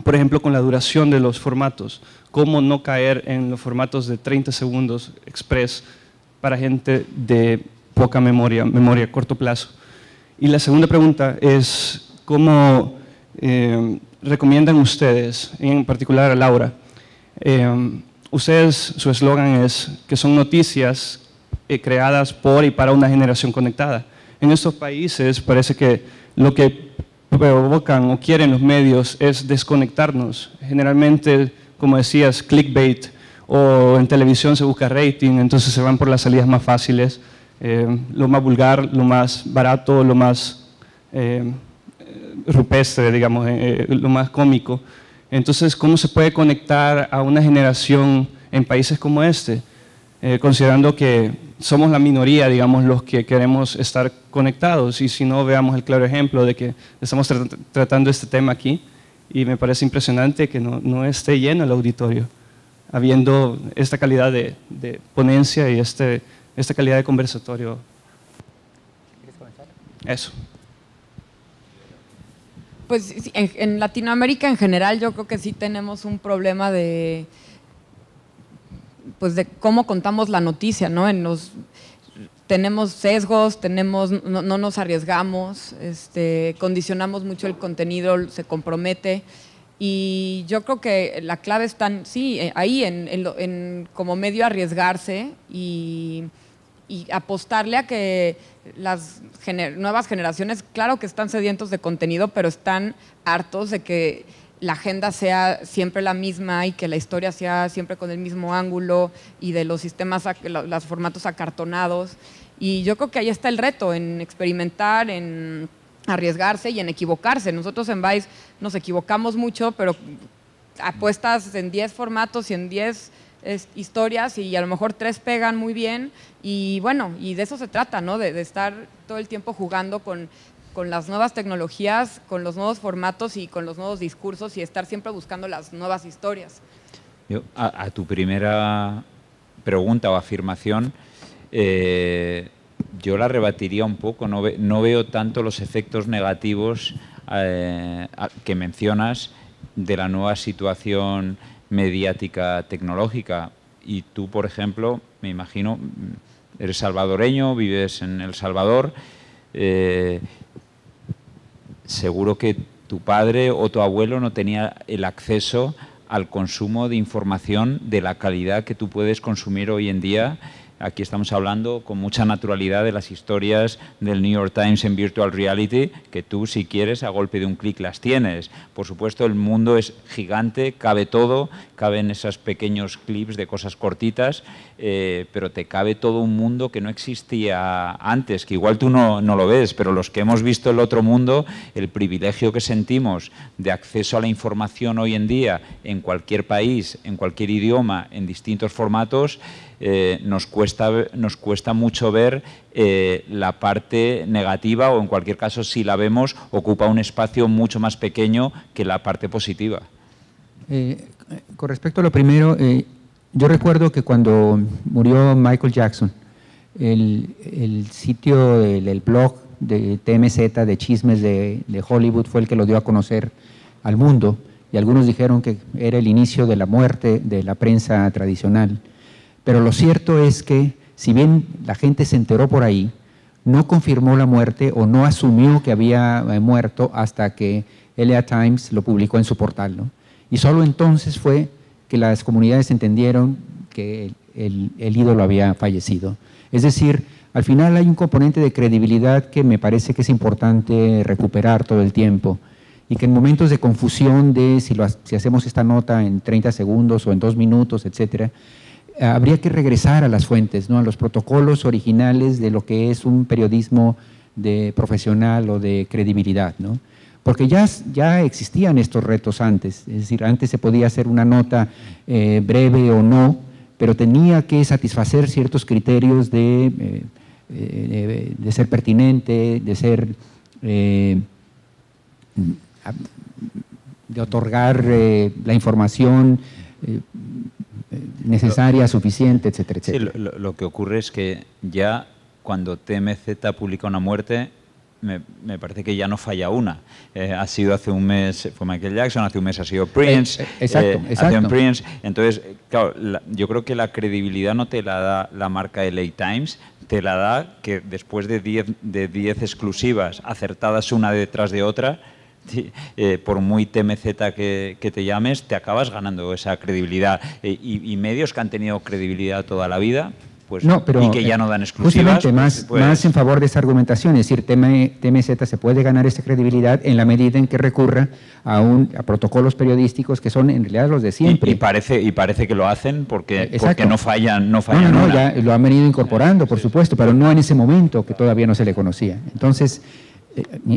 por ejemplo, con la duración de los formatos. ¿Cómo no caer en los formatos de 30 segundos express para gente de poca memoria, memoria a corto plazo. Y la segunda pregunta es, ¿cómo eh, recomiendan ustedes, en particular a Laura? Eh, ustedes, su eslogan es que son noticias eh, creadas por y para una generación conectada. En estos países parece que lo que provocan o quieren los medios es desconectarnos. Generalmente, como decías, clickbait, o en televisión se busca rating, entonces se van por las salidas más fáciles, eh, lo más vulgar, lo más barato, lo más eh, rupestre, digamos, eh, lo más cómico. Entonces, ¿cómo se puede conectar a una generación en países como este? considerando que somos la minoría, digamos, los que queremos estar conectados y si no, veamos el claro ejemplo de que estamos tratando este tema aquí y me parece impresionante que no esté lleno el auditorio habiendo esta calidad de, ponencia y este, esta calidad de conversatorio. ¿Quieres comenzar? Eso. Pues en, Latinoamérica en general yo creo que sí tenemos un problema de, pues de cómo contamos la noticia, ¿no? En los, tenemos sesgos, tenemos, no, nos arriesgamos, este, condicionamos mucho el contenido, se compromete. Y yo creo que la clave está, sí, eh, ahí, en, como medio arriesgarse y, apostarle a que las nuevas generaciones, claro que están sedientos de contenido, pero están hartos de que la agenda sea siempre la misma y que la historia sea siempre con el mismo ángulo y de los sistemas, los formatos acartonados. Y yo creo que ahí está el reto, en experimentar, en arriesgarse y en equivocarse. Nosotros en Vice nos equivocamos mucho, pero apuestas en 10 formatos y en 10 historias y a lo mejor tres pegan muy bien y bueno, y de eso se trata, ¿no? De, estar todo el tiempo jugando con, las nuevas tecnologías, con los nuevos formatos y con los nuevos discursos y estar siempre buscando las nuevas historias. a, tu primera pregunta o afirmación, eh, yo la rebatiría un poco, no, veo tanto los efectos negativos eh, que mencionas de la nueva situación mediática tecnológica. Y tú, por ejemplo, me imagino, eres salvadoreño, vives en El Salvador, eh, seguro que tu padre o tu abuelo no tenía el acceso al consumo de información de la calidad que tú puedes consumir hoy en día Aquí estamos hablando con mucha naturalidad de las historias del New York Times en virtual reality, que tú si quieres a golpe de un clic las tienes. Por supuesto, el mundo es gigante, cabe todo, caben esos pequeños clips de cosas cortitas, eh, pero te cabe todo un mundo que no existía antes, que igual tú no, no lo ves, pero los que hemos visto el otro mundo, el privilegio que sentimos de acceso a la información hoy en día en cualquier país, en cualquier idioma, en distintos formatos, eh, nos, cuesta, nos cuesta mucho ver eh, la parte negativa o en cualquier caso si la vemos ocupa un espacio mucho más pequeño que la parte positiva. Eh, con respecto a lo primero, yo recuerdo que cuando murió Michael Jackson, el, sitio el blog de TMZ de chismes de Hollywood fue el que lo dio a conocer al mundo y algunos dijeron que era el inicio de la muerte de la prensa tradicional. Pero lo cierto es que, si bien la gente se enteró por ahí, no confirmó la muerte o no asumió que había eh, muerto hasta que LA Times lo publicó en su portal. ¿no? Y solo entonces fue que las comunidades entendieron que el, ídolo había fallecido. Es decir, al final hay un componente de credibilidad que me parece que es importante recuperar todo el tiempo y que en momentos de confusión de si, hacemos esta nota en 30 segundos o en dos minutos, etcétera, habría que regresar a las fuentes, ¿no? a los protocolos originales de lo que es un periodismo de profesional o de credibilidad, ¿no? porque ya, ya existían estos retos antes, es decir, antes se podía hacer una nota eh, breve o no, pero tenía que satisfacer ciertos criterios de, eh, eh, de ser pertinente, de ser... de otorgar la información eh, necesaria, suficiente, etcétera, etcétera. Sí, lo, que ocurre es que ya cuando TMZ publica una muerte, me, parece que ya no falla una. Eh, ha sido hace un mes, fue Michael Jackson, hace un mes ha sido eh, Prince. exacto, exacto. Prince. Entonces, claro, yo creo que la credibilidad no te la da la marca LA Times, te la da que después de 10 de diez exclusivas acertadas una detrás de otra, eh, por muy TMZ que, te llames, te acabas ganando esa credibilidad. Eh, y, medios que han tenido credibilidad toda la vida. Pues, no, pero, y que ya no dan eh, exclusivas. Justamente, pues, pues más, en favor de esa argumentación, es decir, TMZ se puede ganar esa credibilidad en la medida en que recurra a, un, protocolos periodísticos que son en realidad los de siempre. Y, parece, y parece que lo hacen porque, porque no fallan. No, fallan no, ya lo han venido incorporando, por supuesto, pero no en ese momento que todavía no se le conocía. Entonces,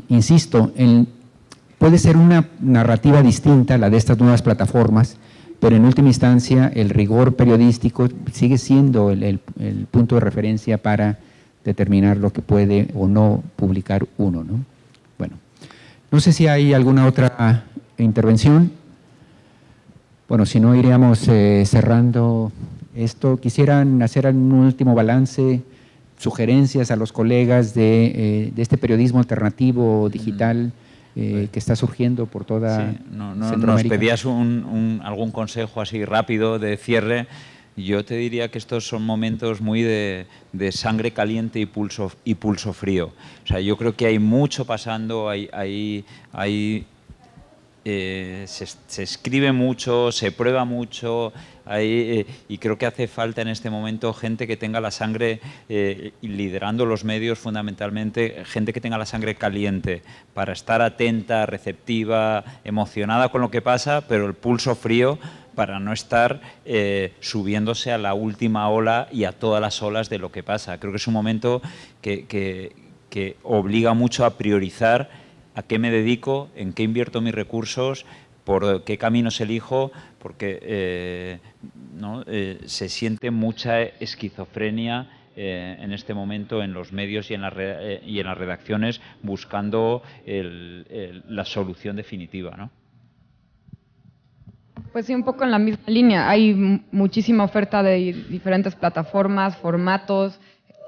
insisto, en Puede ser una narrativa distinta la de estas nuevas plataformas, pero en última instancia el rigor periodístico sigue siendo el, punto de referencia para determinar lo que puede o no publicar uno. ¿no? Bueno, no sé si hay alguna otra intervención. Bueno, si no, iríamos eh, cerrando esto. Quisieran hacer un último balance, sugerencias a los colegas de, eh, este periodismo alternativo digital. Eh, que está surgiendo por toda sí, Nos pedías algún consejo así rápido de cierre. Yo te diría que estos son momentos muy de, de, sangre caliente y pulso, y pulso frío. O sea, yo creo que hay mucho pasando, hay, hay, hay eh, se, se escribe mucho, se prueba mucho, eh, y creo que hace falta en este momento gente que tenga la sangre, eh, liderando los medios fundamentalmente, gente que tenga la sangre caliente para estar atenta, receptiva, emocionada con lo que pasa, pero el pulso frío para no estar eh, subiéndose a la última ola y a todas las olas de lo que pasa. Creo que es un momento que obliga mucho a priorizar a qué me dedico, en qué invierto mis recursos, por qué caminos elijo, porque eh, eh, se siente mucha esquizofrenia eh, en este momento en los medios y en, las redacciones buscando la solución definitiva. Pues sí, un poco en la misma línea. Hay muchísima oferta de diferentes plataformas, formatos,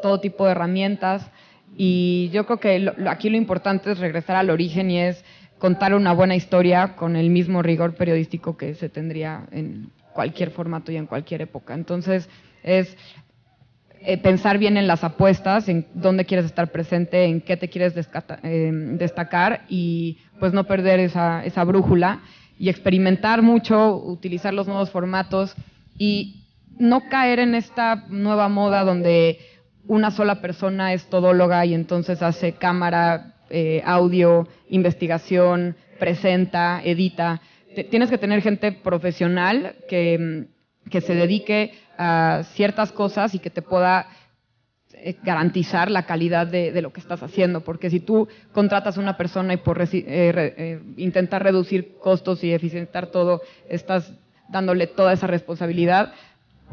todo tipo de herramientas. Y yo creo que aquí lo importante es regresar al origen y es contar una buena historia con el mismo rigor periodístico que se tendría en cualquier formato y en cualquier época. Entonces, es eh, pensar bien en las apuestas, en dónde quieres estar presente, en qué te quieres em, destacar y pues no perder esa, esa brújula y experimentar mucho, utilizar los nuevos formatos y no caer en esta nueva moda donde una sola persona es todóloga y entonces hace cámara, eh, audio, investigación, presenta, edita. tienes que tener gente profesional mm, que, se dedique a ciertas cosas y que te pueda eh, garantizar la calidad de, lo que estás haciendo, porque si tú contratas a una persona y por eh, intentar reducir costos y eficientar todo, estás dándole toda esa responsabilidad,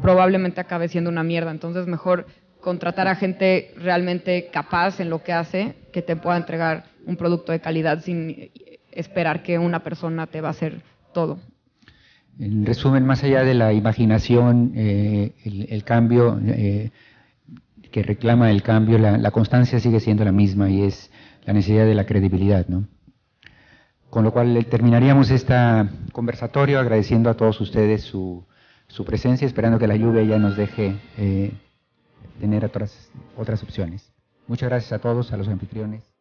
probablemente acabe siendo una mierda. Entonces, mejor contratar a gente realmente capaz en lo que hace que te pueda entregar un producto de calidad sin esperar que una persona te va a hacer todo. En resumen, más allá de la imaginación, eh, el, cambio eh, que reclama el cambio, la, constancia sigue siendo la misma y es la necesidad de la credibilidad, ¿no? Con lo cual eh, terminaríamos este conversatorio agradeciendo a todos ustedes su, su presencia, esperando que la lluvia ya nos deje tener otras, otras opciones. Muchas gracias a todos, a los anfitriones.